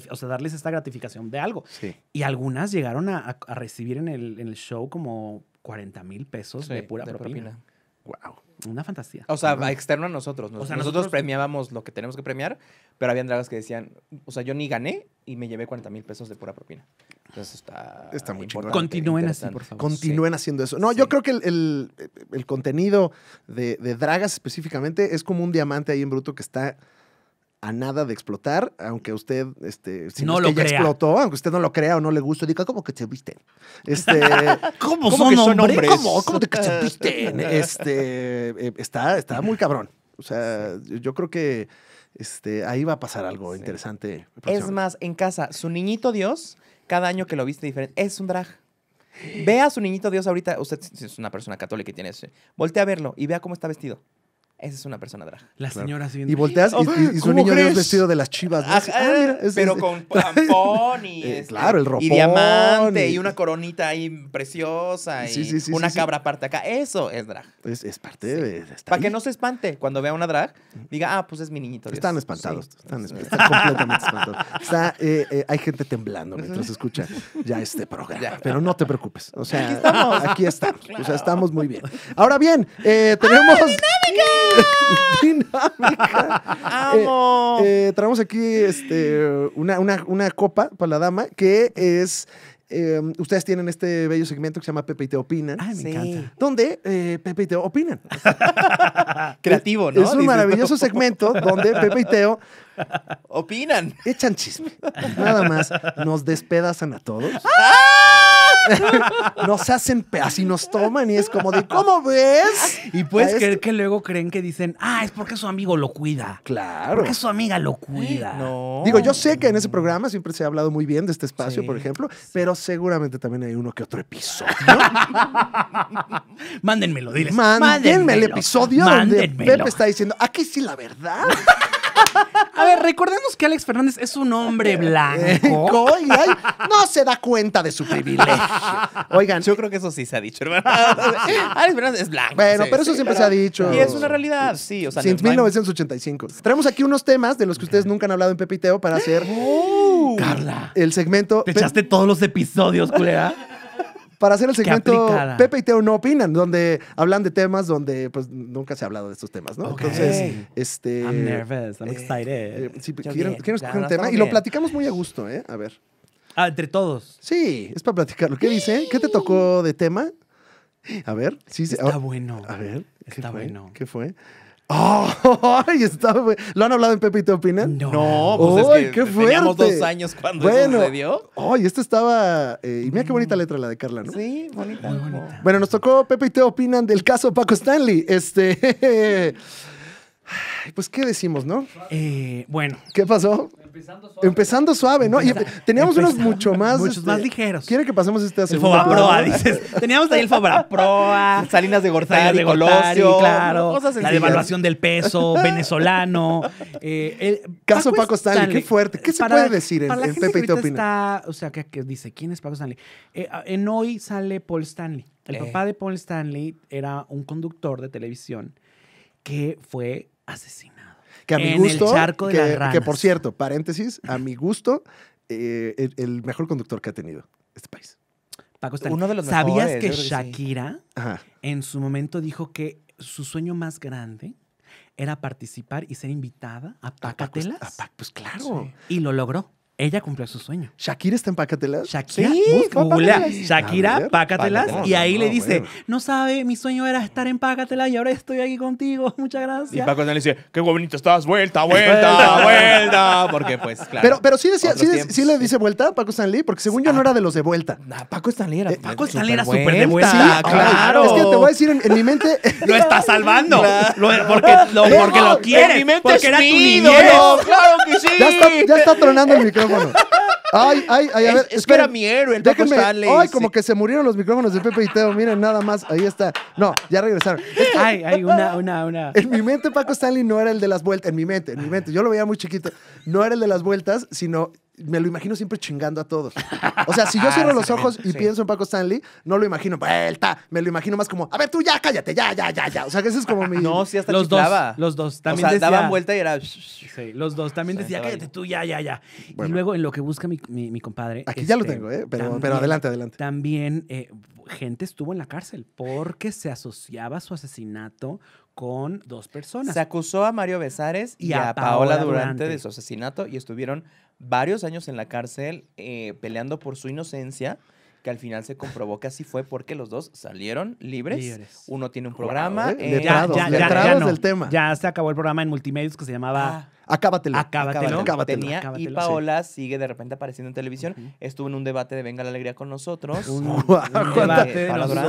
o sea, darles esta gratificación de algo. Y algunas llegaron a, recibir en el, en el, show como 40 mil pesos de pura propina. propina. Wow. Una fantasía. O sea, va externo a nosotros. o sea, nosotros, premiábamos lo que tenemos que premiar, pero habían dragas que decían, o sea, yo ni gané y me llevé 40 mil pesos de pura propina. Entonces está. Está muy chido. Continúen así, por favor. Continúen haciendo eso. No, yo creo que el, contenido de, dragas específicamente es como un diamante ahí en bruto que está a nada de explotar, aunque usted, este, si no lo explotó, aunque usted no lo crea o no le gusta diga, ¿cómo que se viste? Este, ¿Cómo, son, que hombres? ¿Cómo, cómo que se Este, eh, está, está muy cabrón. O sea, yo creo que este, ahí va a pasar algo interesante. Es más, en casa, su niñito Dios, cada año que lo viste diferente, es un drag. Ve a su niñito Dios ahorita, usted es una persona católica y tiene ese. Voltea a verlo y vea cómo está vestido. Esa es una persona drag. La señora siguiente. Y volteas y- oh, su niño es vestido de las chivas. Ah, ah, ah, pero con tampón y, eh, este, claro, el ropón y diamante y... una coronita ahí preciosa y una cabra aparte acá. Eso es drag. Es, es parte de. Para que no se espante cuando vea una drag, diga, ah, pues es mi niñito. Están espantados, están, completamente espantados. Está, eh, eh hay gente temblando mientras escucha ya este programa, pero no te preocupes. O sea, aquí estamos. Aquí estamos. O sea, estamos muy bien. Ahora bien, eh, tenemos... dinámica. Eh, eh, traemos aquí este, una, copa para la dama que es... Em, ustedes tienen este bello segmento que se llama Pepe y Teo opinan. Ay, me encanta. Donde eh, Pepe y Teo opinan. Creativo, ¿no? Es un maravilloso segmento donde Pepe y Teo opinan. Echan chisme. Nada más. Nos despedazan a todos. ¡Ah! nos hacen peas y nos toman y es como de, ¿cómo ves? Y puedes creer que luego creen que dicen, ah, es porque su amigo lo cuida. Claro. Porque su amiga lo cuida. No. Digo, yo sé que en ese mm. programa siempre se ha hablado muy bien de este espacio, por ejemplo, pero seguramente también hay uno que otro episodio. Mándenmelo, diles. Mándenme el episodio donde Pepe está diciendo, aquí sí la verdad. A ver, recordemos que Alex Fernández es un hombre eh, blanco. Eh, y no se da cuenta de su privilegio. Oigan. Yo creo que eso sí se ha dicho, hermano. Alex Fernández es blanco. Bueno, pero eso siempre se ha dicho. Y es una realidad, sí. O sea, 1985. Traemos aquí unos temas de los que ustedes nunca han hablado en Pepiteo para hacer. Carla. Oh. El segmento. Te echaste todos los episodios, culera para hacer el segmento Pepe y Teo no opinan, donde hablan de temas donde pues nunca se ha hablado de estos temas, ¿no? Entonces, este. I'm nervous, I'm eh, excited. Eh, un tema y lo platicamos muy a gusto, ¿eh? A ver. Ah, entre todos. Sí, es para platicarlo. ¿Qué dice? ¿Qué te tocó de tema? A ver, sí, está ah, bueno. A ver, está bueno. ¿Qué fue? Oh, ¿Lo han hablado en Pepe y te opinan? No, pues que qué teníamos dos años cuando eso sucedió. Oh, esto estaba... Eh, y mira qué bonita mm. letra la de Carla, ¿no? Sí, bonita. bonita. Bueno, nos tocó Pepe y te opinan del caso Paco Stanley. Este... pues, ¿qué decimos, no? Eh, bueno. ¿Qué pasó? Empezando suave. Empezando suave, ¿no? Y teníamos unos mucho más. Muchos este, más ligeros. ¿Quiere que pasemos este a segundo? El Proa, dices. Teníamos ahí el Proa. Salinas de Gortari, de Gortari, claro. Cosas la devaluación del peso, venezolano. Eh, Caso Paco, Stanley. qué fuerte. ¿Qué se puede decir en, Pepe y Está, o sea, que, dice, ¿quién es Paco Stanley? Eh, en hoy sale Paul Stanley. El eh. papá de Paul Stanley era un conductor de televisión que fue asesino. Que a mi gusto. que, por cierto, paréntesis, a mi gusto, eh, el, mejor conductor que ha tenido este país. Paco Uno de los ¿Sabías que Shakira en su momento dijo que su sueño más grande era participar y ser invitada a Pacatelas. pues claro. Y lo logró ella cumplió su sueño. Shakira está en Pácatelas. Shakira, sí, Shakira, Pácatelas, y ahí le dice, no sabe, mi sueño era estar en Pácatelas y ahora estoy aquí contigo, muchas gracias. Y Pácatelas le dice, qué bonito estás, vuelta, vuelta, vuelta, porque pues, claro. Pero, pero sí, decía, sí, le dice vuelta a Paco Stanley, porque según yo ah. no era de los de vuelta. Ah, Paco Stanley era, eh, Paco Stanley era súper de vuelta, sí, claro. Es que te voy a decir, en, mi mente... lo está salvando, porque, lo, porque lo quiere, en mi mente porque es era tu claro que sí. Ya está, ya está tronando el micrófono. Ay, ay, ay, a Es, que era mi héroe, el Stanley. Ay, como que se murieron los micrófonos de Pepe y Teo. Miren, nada más. Ahí está. No, ya regresaron. ay, ay, una, una, una. En mi mente, Paco Stanley no era el de las vueltas. En mi mente, en mi mente. Yo lo veía muy chiquito. No era el de las vueltas, sino me lo imagino siempre chingando a todos. O sea, si yo ah, cierro los ojos y pienso en Paco Stanley, no lo imagino, vuelta, me lo imagino más como, a ver, tú ya, cállate, ya, ya, ya, ya. O sea, que eso es como mi... No, sí, hasta los dos, Los dos, también o sea, daban vuelta y era... Sí, los dos, también decía, cállate tú, ya, ya, ya. Y luego en lo que busca mi, compadre... Aquí ya lo este, tengo, ¿eh? Pero, adelante, adelante. También eh, gente estuvo en la cárcel porque se asociaba su asesinato con dos personas. Se acusó a Mario Besares y, a, Paola, Durante de su asesinato y estuvieron varios años en la cárcel eh, peleando por su inocencia que al final se comprobó que así fue porque los dos salieron libres. Uno tiene un programa. ya, se acabó el programa en multimedios que se llamaba... Ah. Acábatelo. y Paola sigue de repente apareciendo en televisión. Estuvo en un debate de Venga la Alegría con nosotros.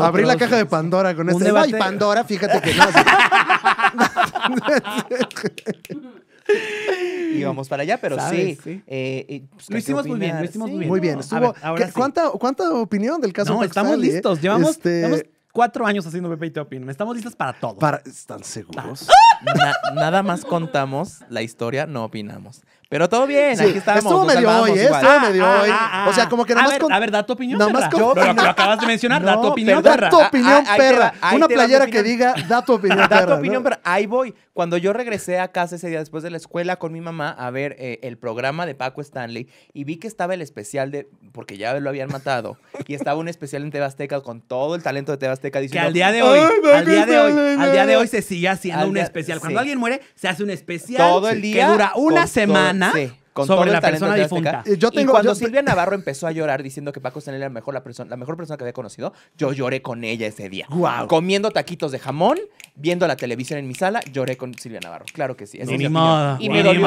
Abrí la caja de Pandora con este. Debate... Y Pandora, fíjate que no. íbamos para allá, pero sí. Eh, pues, lo hicimos muy bien, muy bien. ¿cuánta, opinión del caso? No, estamos eh? listos. Este- llevamos, cuatro años haciendo Pepe y te Estamos listos para todo. Para, ¿Están seguros? nada más contamos la historia, no opinamos. Pero todo bien, sí. aquí estamos. Estuvo medio hoy, ¿eh? Estuvo ah, medio ah, hoy. Ah, o sea, como que nada más. A ver, con... a ver da tu opinión. Nada más con... Pero lo acabas de mencionar, da tu opinión, perra. Da tu opinión, perra. Una playera que diga, da tu opinión, perra. tu opinión, perra. Ahí voy. Cuando yo regresé a casa ese día después de la escuela con mi mamá a ver eh, el programa de Paco Stanley y vi que estaba el especial de. Porque ya lo habían matado. y estaba un especial en Tebasteca con todo el talento de Tebasteca diciendo. Que al día de hoy. al día de hoy. Al día de hoy se sigue haciendo un especial. Cuando alguien muere, se hace un especial. Todo el día. Que dura una semana Sí sobre la persona difunta. Yo tengo, y cuando Silvia Navarro empezó a llorar diciendo que Paco Stanley era la mejor, la, persona, mejor persona que había conocido, yo lloré con ella ese día. Comiendo taquitos de jamón, viendo la televisión en mi sala, lloré con Silvia Navarro. Claro que sí. es Y, me dolió,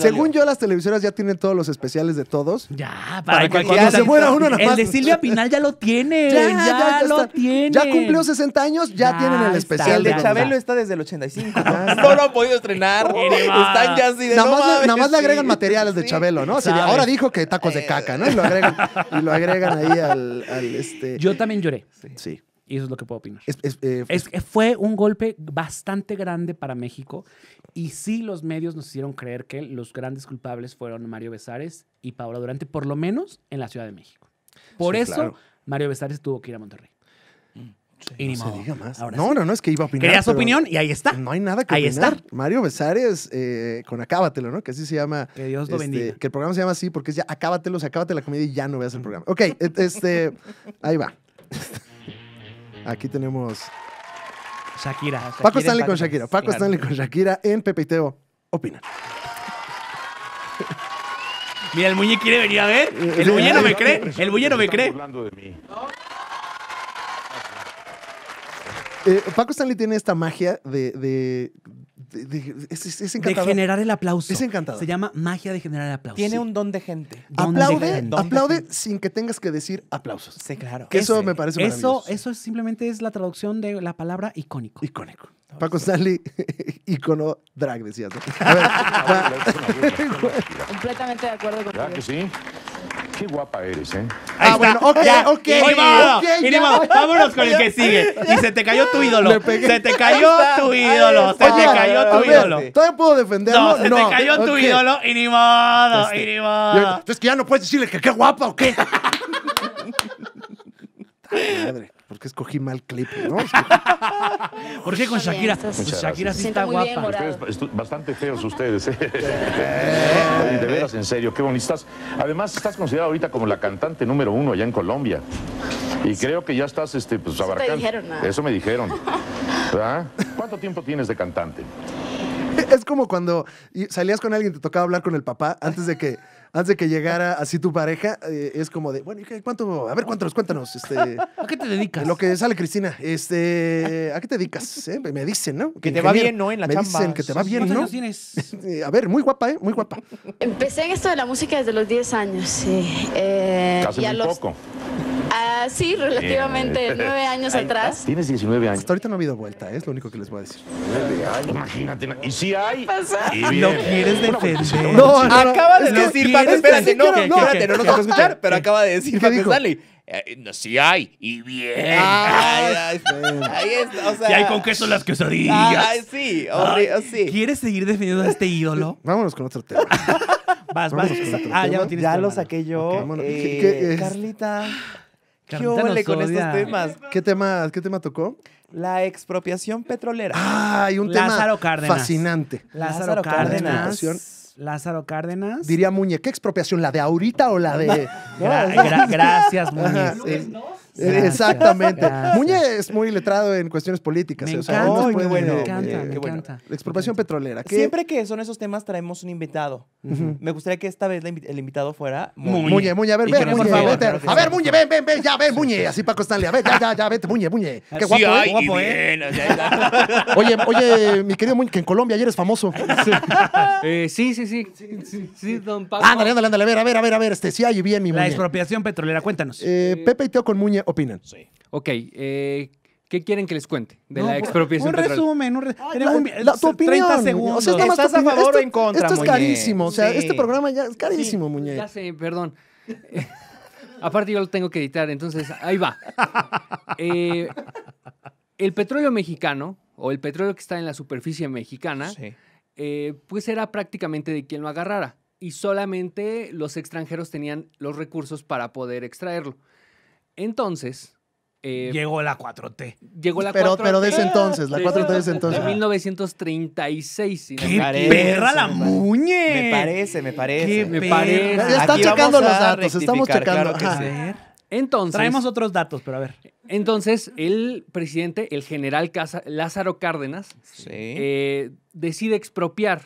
Según yo, las televisoras ya tienen todos los especiales de todos. Ya, para, que cuando se muera uno nada más. El de Silvia Pinal ya lo tiene. ya, lo tiene. Ya cumplió 60 años, ya, tienen el especial. el de Chabelo está desde el 85. no lo han podido estrenar. Están ya así de nada más le agregan material a de Chabelo, ¿no? ahora dijo que tacos de eh. caca, ¿no? Y lo agregan, lo agregan ahí al, este. Yo también lloré. sí. Y eso es lo que puedo opinar. Eh, eh, fue un golpe bastante grande para México y sí los medios nos hicieron creer que los grandes culpables fueron Mario Besares y Paola Durante, por lo menos en la Ciudad de México. Por eso Mario Besares tuvo que ir a Monterrey no se diga más. no, no, no, es que iba a opinar. querías su opinión y ahí está. No hay nada que ahí Está. Mario Besares eh, con Acábatelo, ¿no? Que así se llama. Que Dios lo este, bendiga. Que el programa se llama así porque es ya Acábatelo, se acábate la comida y ya no veas el programa. Ok, e-, este, ahí va. Aquí tenemos... Shakira. Paco Stanley con Shakira. Paco Stanley con Shakira en Pepe y Teo. Opina. Mira, el muñe quiere venir a ver. El muñe no me cree. El muñe no me cree. Hablando de mí. Eh, Paco Stanley tiene esta magia de. de, generar el aplauso. Es encantado. Se llama magia de generar el aplauso. Tiene un don de gente. aplaude, sin que tengas que decir aplausos. Sí, claro. eso me parece maravilloso. Eso, eso simplemente es la traducción de la palabra icónico. Icónico. Paco Stanley, icono drag, decías. Completamente de acuerdo con que sí? Qué guapa eres, ¿eh? Ahí ah, está. bueno, ok, ok. okay, okay vámonos con el que sigue. Y se te cayó tu ídolo. Se te cayó tu ídolo. Se te cayó tu ídolo. Todavía puedo defenderlo. No, se te cayó tu ídolo y ni modo, este, y ni modo. Entonces que ya no puedes decirle que qué guapa o qué. Madre. Pues, que escogí mal clip? ¿no? ¿Por con Shakira? Pues Shakira sí está guapa. bastante feos ustedes, ¿eh? De veras, en serio, qué bonitas. Además, estás considerada ahorita como la cantante número uno allá en Colombia. Y creo que ya estás este, pues, abarcando. Eso, Eso me dijeron. ¿Cuánto tiempo tienes de cantante? Es como cuando salías con alguien, te tocaba hablar con el papá antes de que antes de que llegara así tu pareja, eh, es como de, bueno, cuánto? A ver, cuántos cuéntanos. Este, ¿A qué te dedicas? Lo que sale Cristina, este, ¿a qué te dedicas? Eh, me dicen, ¿no? Que, te va bien, ¿no? En la me chamba. dicen que te va bien, ¿no? tienes? Eh, a ver, muy guapa, ¿eh? Muy guapa. Empecé en esto de la música desde los 10 años, sí. Eh, Casi poco. Ah, sí, relativamente, 9 años atrás. Tienes 19 años. Hasta ahorita no ha habido vuelta, es lo único que les voy a decir. años. imagínate. Y si hay. ¿Qué pasa? Y no quieres defender. No, no, acaba de decir espérate, no, no, espérate, no nos vas a escuchar, pero acaba de decir Paco Stanley. Eh, no, sí hay, y bien. Ah. ahí está. o sea, y hay con queso las quesadillas. Ay, sí, hombre, sí. ¿Quieres seguir defendiendo a este ídolo? Vámonos con otro tema. Vas, vas. Ah, ya lo tienes. Ya lo saqué yo. Eh, Carlita. ¿Qué huele con estos temas? ¿Qué tema, ¿Qué tema tocó? La expropiación petrolera. Ah, hay un Lázaro tema Cárdenas. fascinante. Lázaro, Lázaro Cárdenas Lázaro Cárdenas. Diría Muñe, ¿qué expropiación? ¿La de ahorita o la de...? gracias, Muñe. Exactamente. Muñe es muy letrado en cuestiones políticas. Me encanta, bueno, me encanta, eh, bueno. expropiación petrolera. Siempre que son esos temas traemos un invitado. Me gustaría que esta vez el invitado fuera Muñe. Muñe, Muñe, a ver, ven, Muñe, favor, A ver, Muñe, ven, ven, ven, ya, ven, Muñe. Así Paco Stanley, a ver, ya, ya, ya, vete, Muñe, Muñe. Qué guapo, sí, ¿eh? guapo, ¿eh? oye, oye, mi querido Muñe, que en Colombia ayer es famoso. Eh, sí, sí, sí. Sí, sí, don Paco. Ándale, ándale, ándale, a ver, a ver, a ver, a ver, este, sí hay bien, mi Muñe. La expropiación petrolera, cuéntanos. Eh, Pepe y Teo con Muñe opinan. Sí. Ok, eh, ¿Qué quieren que les cuente de la expropiación? Un resumen, un resumen. Ah, tu opinión. 30 segundos. ¿Estás a favor o en contra? Esto es carísimo. O sea, este programa ya es carísimo, sí, Ya sé, perdón. Aparte, yo lo tengo que editar, entonces ahí va. Eh, el petróleo mexicano, o el petróleo que está en la superficie mexicana, eh, pues era prácticamente de quien lo agarrara. Y solamente los extranjeros tenían los recursos para poder extraerlo. Entonces. Eh, llegó la 4T. Llegó la 4T. Pero desde entonces, la 4T desde entonces. De 1936. ¡Qué perra la muñe! Me parece, me parece. me parece. Está checando los datos, estamos checando. Entonces. Traemos otros datos, pero a ver. Entonces, el presidente, el general Lázaro Cárdenas, eh, decide expropiar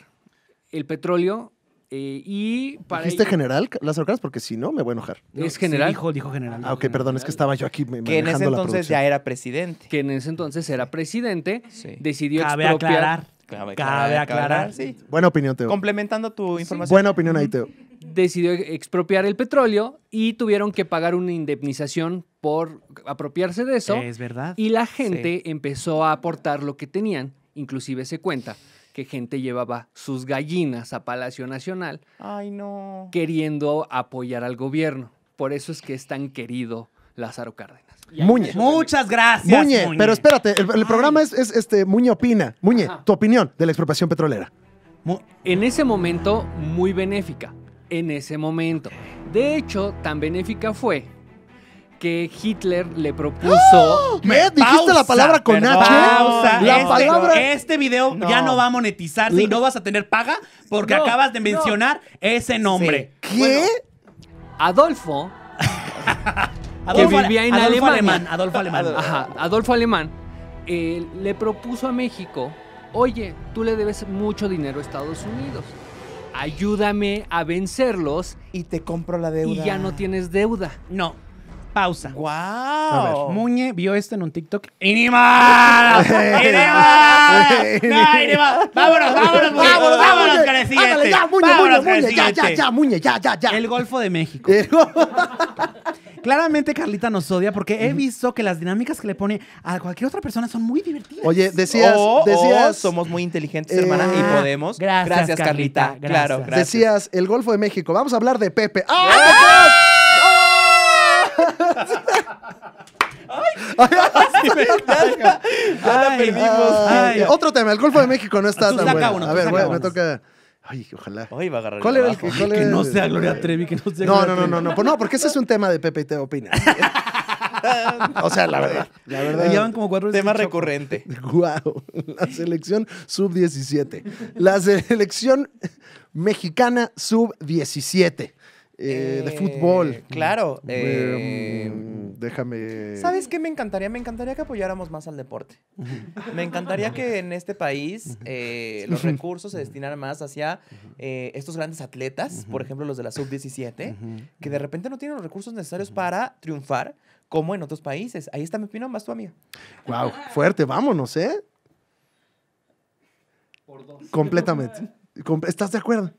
el petróleo eh, y para ¿Dijiste general, las Cárdenas? Porque si no, me voy a enojar. ¿Es general? dijo, general. Ah, ok, perdón, es que estaba yo aquí manejando Que en ese entonces ya era presidente. Que en ese entonces era presidente. Sí. Decidió Cabe Aclarar. Cabe, aclarar. Buena opinión, Teo. Complementando tu información. Buena opinión ahí, Teo. Decidió expropiar el petróleo y tuvieron que pagar una indemnización por apropiarse de eso. Es verdad. Y la gente empezó a aportar lo que tenían, inclusive se cuenta que gente llevaba sus gallinas a Palacio Nacional. Ay, no. Queriendo apoyar al gobierno. Por eso es que es tan querido Lázaro Cárdenas. Muñe. Muchas gracias. Muñe, pero espérate, el, programa es, este Muñe Opina. Muñe, tu opinión de la expropiación petrolera. en ese momento, muy benéfica. En ese momento. De hecho, tan benéfica fue que Hitler le propuso. ¡Oh! ¿Dijiste la palabra con perdón, este, palabra... video este ya no va a monetizar y no vas a tener paga porque acabas de mencionar ese nombre. ¿Qué? Adolfo, Adolfo, Adolfo Alemán. Adolfo Alemán. Adolfo Alemán eh, le propuso a México, oye, tú le debes mucho dinero a Estados Unidos ayúdame a vencerlos. Y te compro la deuda. Y ya no tienes deuda. No pausa. ¡Wow! Muñe vio esto en un TikTok. ¡Inimal! ¡Inimal! ¡No, ¡Inimada! ¡Inimada! ¡Vámonos, no vámonos vámonos, vámonos, vámonos ¡Ya, Muñe, vámonos, Muñe, Muñe! ¡Ya, ya, ya, Muñe! ¡Ya, ya, ya! El Golfo de México. Claramente Carlita nos odia porque he visto que las dinámicas que le pone a cualquier otra persona son muy divertidas. Oye, decías, oh, decías somos muy inteligentes, hermana, y eh, podemos. Gracias, Carlita. Claro, gracias. Decías el Golfo de México. Vamos a hablar de Pepe. ¡Ah! ¡Ah! ya, la perdimos. Ay. Otro tema, el Golfo de México no está tan bueno. a ver, me toca. Ay, ojalá. va a agarrar. ¿Cuál el que, no sea Gloria Trevi, que no sea No, Gloria no, no, no, no, pues no, porque ese es un tema de Pepe y te Opina. o sea, la verdad, la verdad. como cuatro Tema recurrente. Guau, la selección sub-17. La selección mexicana sub-17. Eh, de fútbol. Eh, claro. Mm, eh, mm, déjame. ¿Sabes qué me encantaría? Me encantaría que apoyáramos más al deporte. me encantaría que en este país los recursos se destinaran más hacia estos grandes atletas, por ejemplo, los de la sub-17, que de repente no tienen los recursos necesarios para triunfar como en otros países. Ahí está mi opinión, más tú amiga. Wow, fuerte, vámonos, ¿eh? Por dos. Completamente. ¿Estás de acuerdo?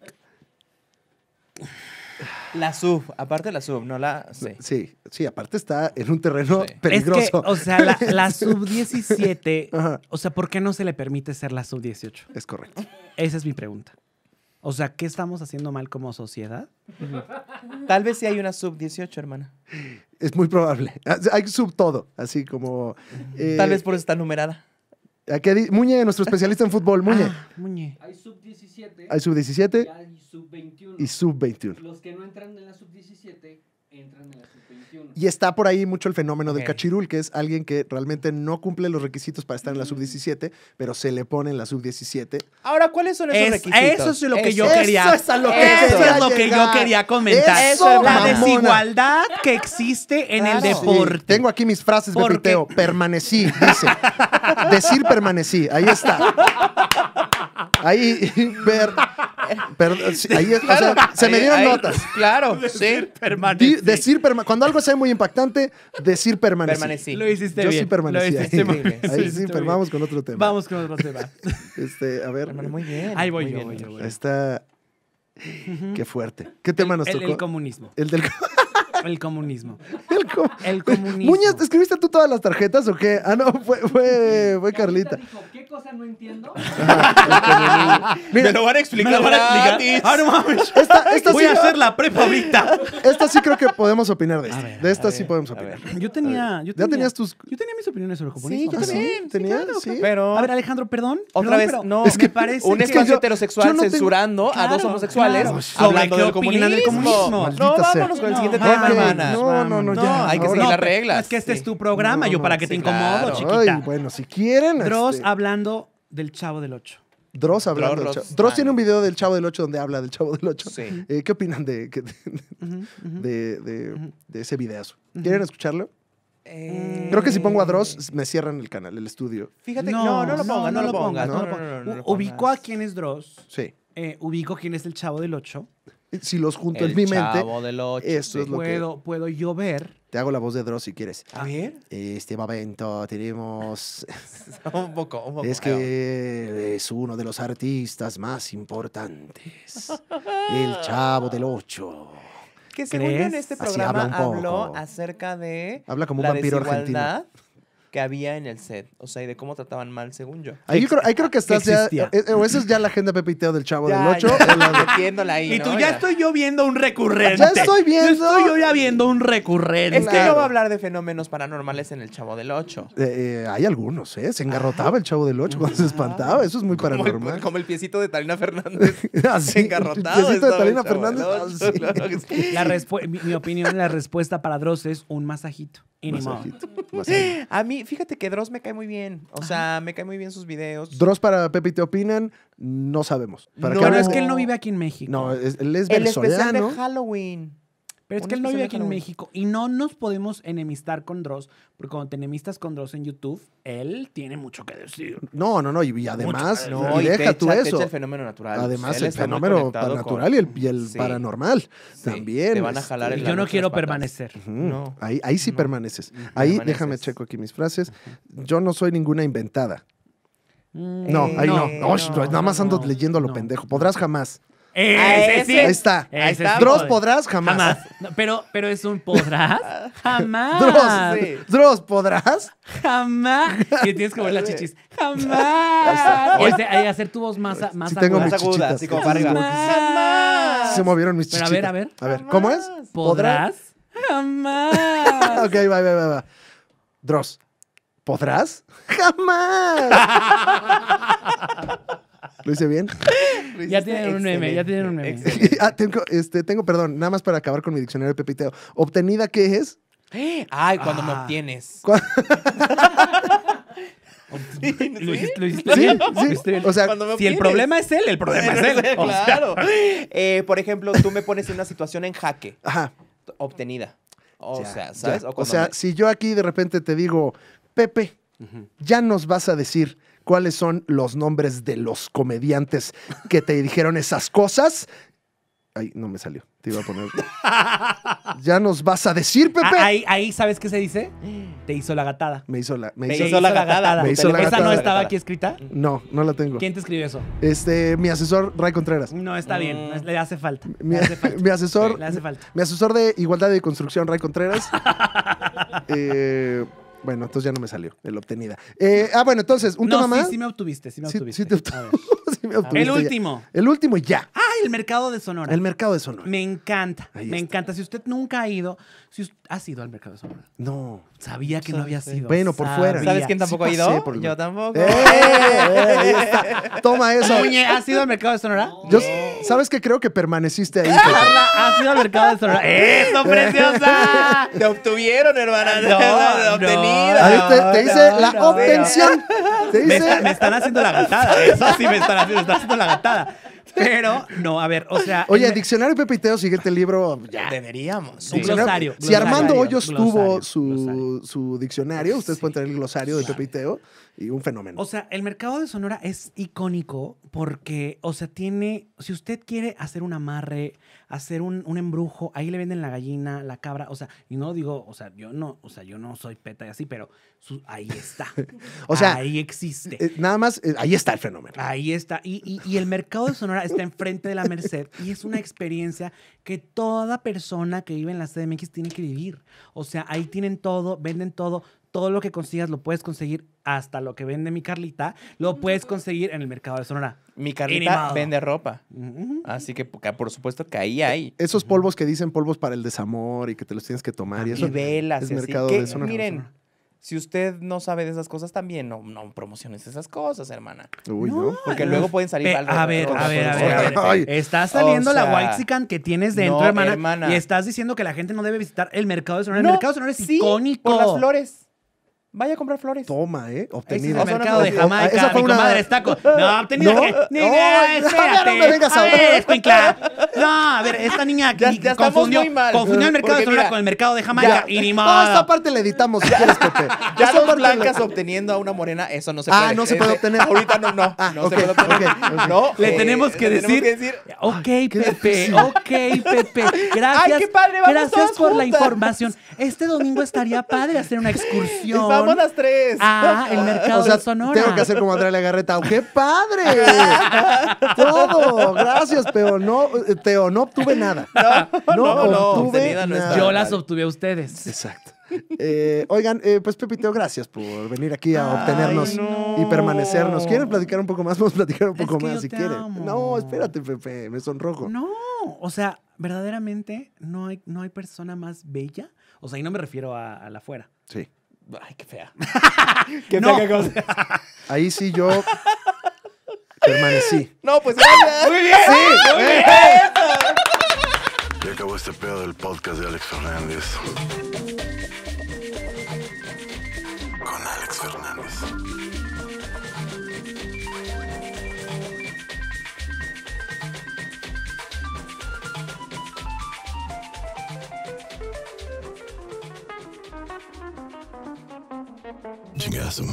La sub, aparte la sub, no la Sí, sí, aparte está en un terreno peligroso. Es que, o sea, la, sub 17, o sea, ¿por qué no se le permite ser la sub 18? Es correcto. Esa es mi pregunta. O sea, ¿qué estamos haciendo mal como sociedad? Tal vez sí hay una sub 18, hermana. Es muy probable. Hay sub todo, así como. Tal vez eh, por esta numerada. Aquí, Muñe, nuestro especialista en fútbol, ah, Muñe. Muñe. Hay sub-17. Hay sub-17. Y sub-21. Los que no entran en la sub-17 y está por ahí mucho el fenómeno del cachirul, que es alguien que realmente no cumple los requisitos para estar en la mm. sub-17, pero se le pone en la sub-17. Ahora, ¿cuáles son esos requisitos? Eso es lo que yo quería. comentar. es, que, eso es yo quería comentar. la desigualdad que existe en el deporte. Tengo aquí mis frases de Permanecí, dice. Decir permanecí, ahí está ahí ver. Perdón, ahí, se me dieron notas. Claro, decir sí. permanecí. decir Cuando algo sea muy impactante, decir permanecí. permanecí. Lo hiciste Yo sí permanecí. ahí, sí, pero vamos con otro tema. Vamos con otro tema. este, a ver. muy bien. Ahí voy, yo. voy, Está. Qué fuerte. ¿Qué tema nos tocó? El del comunismo. El del comunismo. El comunismo. El, comunismo. Muñas, ¿escribiste tú todas las tarjetas o qué? Ah, no, fue, fue, fue Carlita. ¿qué cosa no entiendo? me lo van a explicar. Me lo van ah, mames. Esta, esta Voy a hacer la prepa ahorita. Esta sí creo que podemos opinar de esta. de esta sí podemos opinar. Yo tenía, ¿Ya tenías tus.? Yo tenía mis opiniones sobre el comunismo. Sí, yo también. tenía, sí, A ver, Alejandro, perdón. Otra vez, no. Es que me parece. Un espacio heterosexual censurando a dos homosexuales. Hablando del comunismo. No, vámonos con el siguiente ah, tema. No, no, no, hay que seguir las reglas. Es que este es tu programa, yo para que te incomodo, bueno, si quieren. Dross este, hablando del Chavo del Ocho. Dross hablando del Chavo. Dross tiene un video del Chavo del Ocho donde habla del Chavo del Ocho. Eh, ¿Qué opinan de, de, ese videazo? ¿Quieren escucharlo? Eh, Creo que si pongo a Dross, me cierran el canal, el estudio. Fíjate, no, no, no lo pongas, no, lo pongas. Ubico a quién es Dross. Sí. Eh, ubico quién es el chavo del Ocho si los junto en mi mente, del es lo puedo, que... Puedo yo Te hago la voz de Dross si quieres. A ver. Este momento tenemos... un poco, un poco. Es que es uno de los artistas más importantes. el Chavo del Ocho. Que según en este programa habló acerca de... Habla como un la vampiro argentino que había en el set, o sea, y de cómo trataban mal, según yo. Ahí, creo, que estás ya. Eh, eh, o esa es ya la agenda pepiteo del chavo del Ocho. y tú ya, estoy yo viendo un recurrente. Ya estoy viendo. Yo estoy ya viendo un recurrente. Es que no va a hablar de fenómenos paranormales en el chavo del Ocho. Eh, hay algunos, ¿eh? Se engarrotaba el chavo del Ocho cuando se ah. espantaba. Eso es muy paranormal. como el piecito de Talina Fernández. Así. Ah, engarrotaba. El piecito de Talina Fernández. Ah, mi, opinión, la respuesta para Dross es un masajito. Masajito. masajito. A mí, fíjate que Dross me cae muy bien. O sea, me cae muy bien sus videos. Dross para Pepe te opinan, no sabemos. ¿Para no, es que él no vive aquí en México. No, él es El de Halloween. Pero es que él no vive aquí en México y no nos podemos enemistar con Dross, porque cuando te enemistas con Dross en YouTube, él tiene mucho que decir. No, no, no, y, además, no, deja tú eso. el fenómeno natural. Además, el fenómeno natural y el, paranormal también. Te van a jalar el Yo no quiero permanecer. no. Ahí, ahí sí permaneces. Ahí, déjame checo aquí mis frases. Yo no soy ninguna inventada. Mm. No, eh, ahí no. Eh, nada más ando leyendo a lo pendejo. Podrás jamás. Ahí está. Ahí está. Dross podrás jamás. pero, pero es un podrás. Jamás. Dross, podrás. Jamás. Y tienes que ver las chichis. Jamás. Ahí hacer, hacer tu voz más, más tengo aguda. mis Así como para Jamás. Se movieron mis chichis. a ver, a ver. A ver, ¿cómo es? Podrás. Jamás. ok, va, va, va, va. Dross. ¿Podrás? Jamás. ¿Lo hice bien? ya tienen un meme, ya tienen un meme. ah, tengo, este, tengo, perdón, nada más para acabar con mi diccionario de pepiteo. ¿Obtenida qué es? Ay, cuando me ah. obtienes. Lo hiciste, O sea, si el problema es él, el problema es él. Claro. Eh, por ejemplo, tú me pones en una situación en jaque. Ajá. Obtenida. O sea, ¿sabes? O, sea, si yo aquí de repente te digo, Pepe, ya nos vas a decir cuáles son los nombres de los comediantes que te dijeron esas cosas. Ay, no me salió. Te iba a poner. ¿Ya nos vas a decir, ah, Pepe? ahí, ahí, ¿sabes qué se dice? Te hizo la gatada. Me hizo la, me hizo, la gatada. ¿Esa no estaba aquí escrita? No, no la tengo. ¿Quién te escribió eso? Este, mi asesor, Ray Contreras. No, está bien. Mm. Le hace falta. Mi, asesor. le hace falta. Mi asesor de Igualdad de Construcción, Ray Contreras. eh bueno, entonces ya no me salió el obtenida. Eh, ah, bueno, entonces, un toma tema sí, más. Sí, me obtuviste, sí me obtuviste. Sí, sí te obtuviste. el último. El último ya. Ah, el mercado de Sonora. El mercado de Sonora. Me encanta. me encanta. Si usted nunca ha ido, si usted, ¿has ido al mercado de Sonora? No. Sabía que no, había sido. Bueno, por fuera. ¿Sabes quién tampoco ha ido? Yo tampoco. Eh, Toma eso. ¿has ido al mercado de Sonora? Yo, ¿Sabes que Creo que permaneciste ahí. ¿Has ido al mercado de Sonora? ¡Eso, preciosa! Te obtuvieron, hermana. No, no te, dice la obtención. Me, están haciendo la gatada. Eso sí me está la gatada. Pero, no, a ver, o sea. Oye, Diccionario Pepe y siguiente libro. Ya. Deberíamos. Un glosario. Si Armando Hoyos tuvo su, diccionario, ustedes pueden tener el glosario de Pepiteo y un fenómeno. O sea, el mercado de Sonora es icónico porque, o sea, tiene, si usted quiere hacer un amarre, hacer un, embrujo, ahí le venden la gallina, la cabra, o sea, y no digo, o sea, yo no, o sea, yo no soy peta y así, pero ahí está. o sea, ahí existe. Eh, nada más, eh, ahí está el fenómeno. Ahí está. Y, y el mercado de Sonora está enfrente de la Merced y es una experiencia que toda persona que vive en la CDMX tiene que vivir. O sea, ahí tienen todo, venden todo, todo lo que consigas lo puedes conseguir, hasta lo que vende mi Carlita, lo puedes conseguir en el mercado de Sonora. Mi Carlita vende ropa. Así que por supuesto que ahí hay. E, esos polvos que dicen polvos para el desamor y que te los tienes que tomar y velas. Es mercado de Sonora. Miren. Si usted no sabe de esas cosas, también no, no promociones esas cosas, hermana. no. Porque luego pueden salir mal. A ver, a ver, a ver, Estás saliendo la Waxican que tienes dentro, hermana, Y estás diciendo que la gente no debe visitar el mercado de Sonora. El mercado de Sonora es icónico. Por las flores. Vaya a comprar flores. Toma, ¿eh? Obtenido. Es el mercado de Jamaica. Esa una... está con... No, obtenido. No, ni, no, espérate. no me vengas a, a ver, No, a ver, esta niña aquí confundió, mal. confundió el mercado de Sonora con el mercado de Jamaica y ni modo. No, esta parte la editamos si quieres, Pepe. Ya son blancas obteniendo a una morena, eso no se ah, puede. Ah, no se puede obtener. Ahorita no, no. Ah, no se puede obtener. No. Le eh, tenemos que decir... Ok, Pepe, ok, Pepe. Gracias. Ay, qué padre, Gracias por la información. Este domingo estaría padre hacer una excursión son las tres. Ah, el mercado Tengo que hacer como Andrea Garreta. Oh, ¡Qué padre! Todo. Gracias, pero No, Teo, no obtuve nada. No, no, obtuve nada. Yo las obtuve a ustedes. Exacto. Eh, oigan, eh, pues pues teo, gracias por venir aquí a obtenernos y permanecernos. ¿Quieren platicar un poco más? Vamos a platicar un poco más si quieren. No, espérate, Pepe, me sonrojo. No, o sea, verdaderamente no hay, no hay persona más bella. O sea, y no me refiero a, a la fuera. Sí. Ay, qué fea. qué no. que Ahí sí yo permanecí. No, pues muy bien. Sí, muy bien. Ya acabó este pedo del podcast de Alex Fernández. Con Alex Fernández. You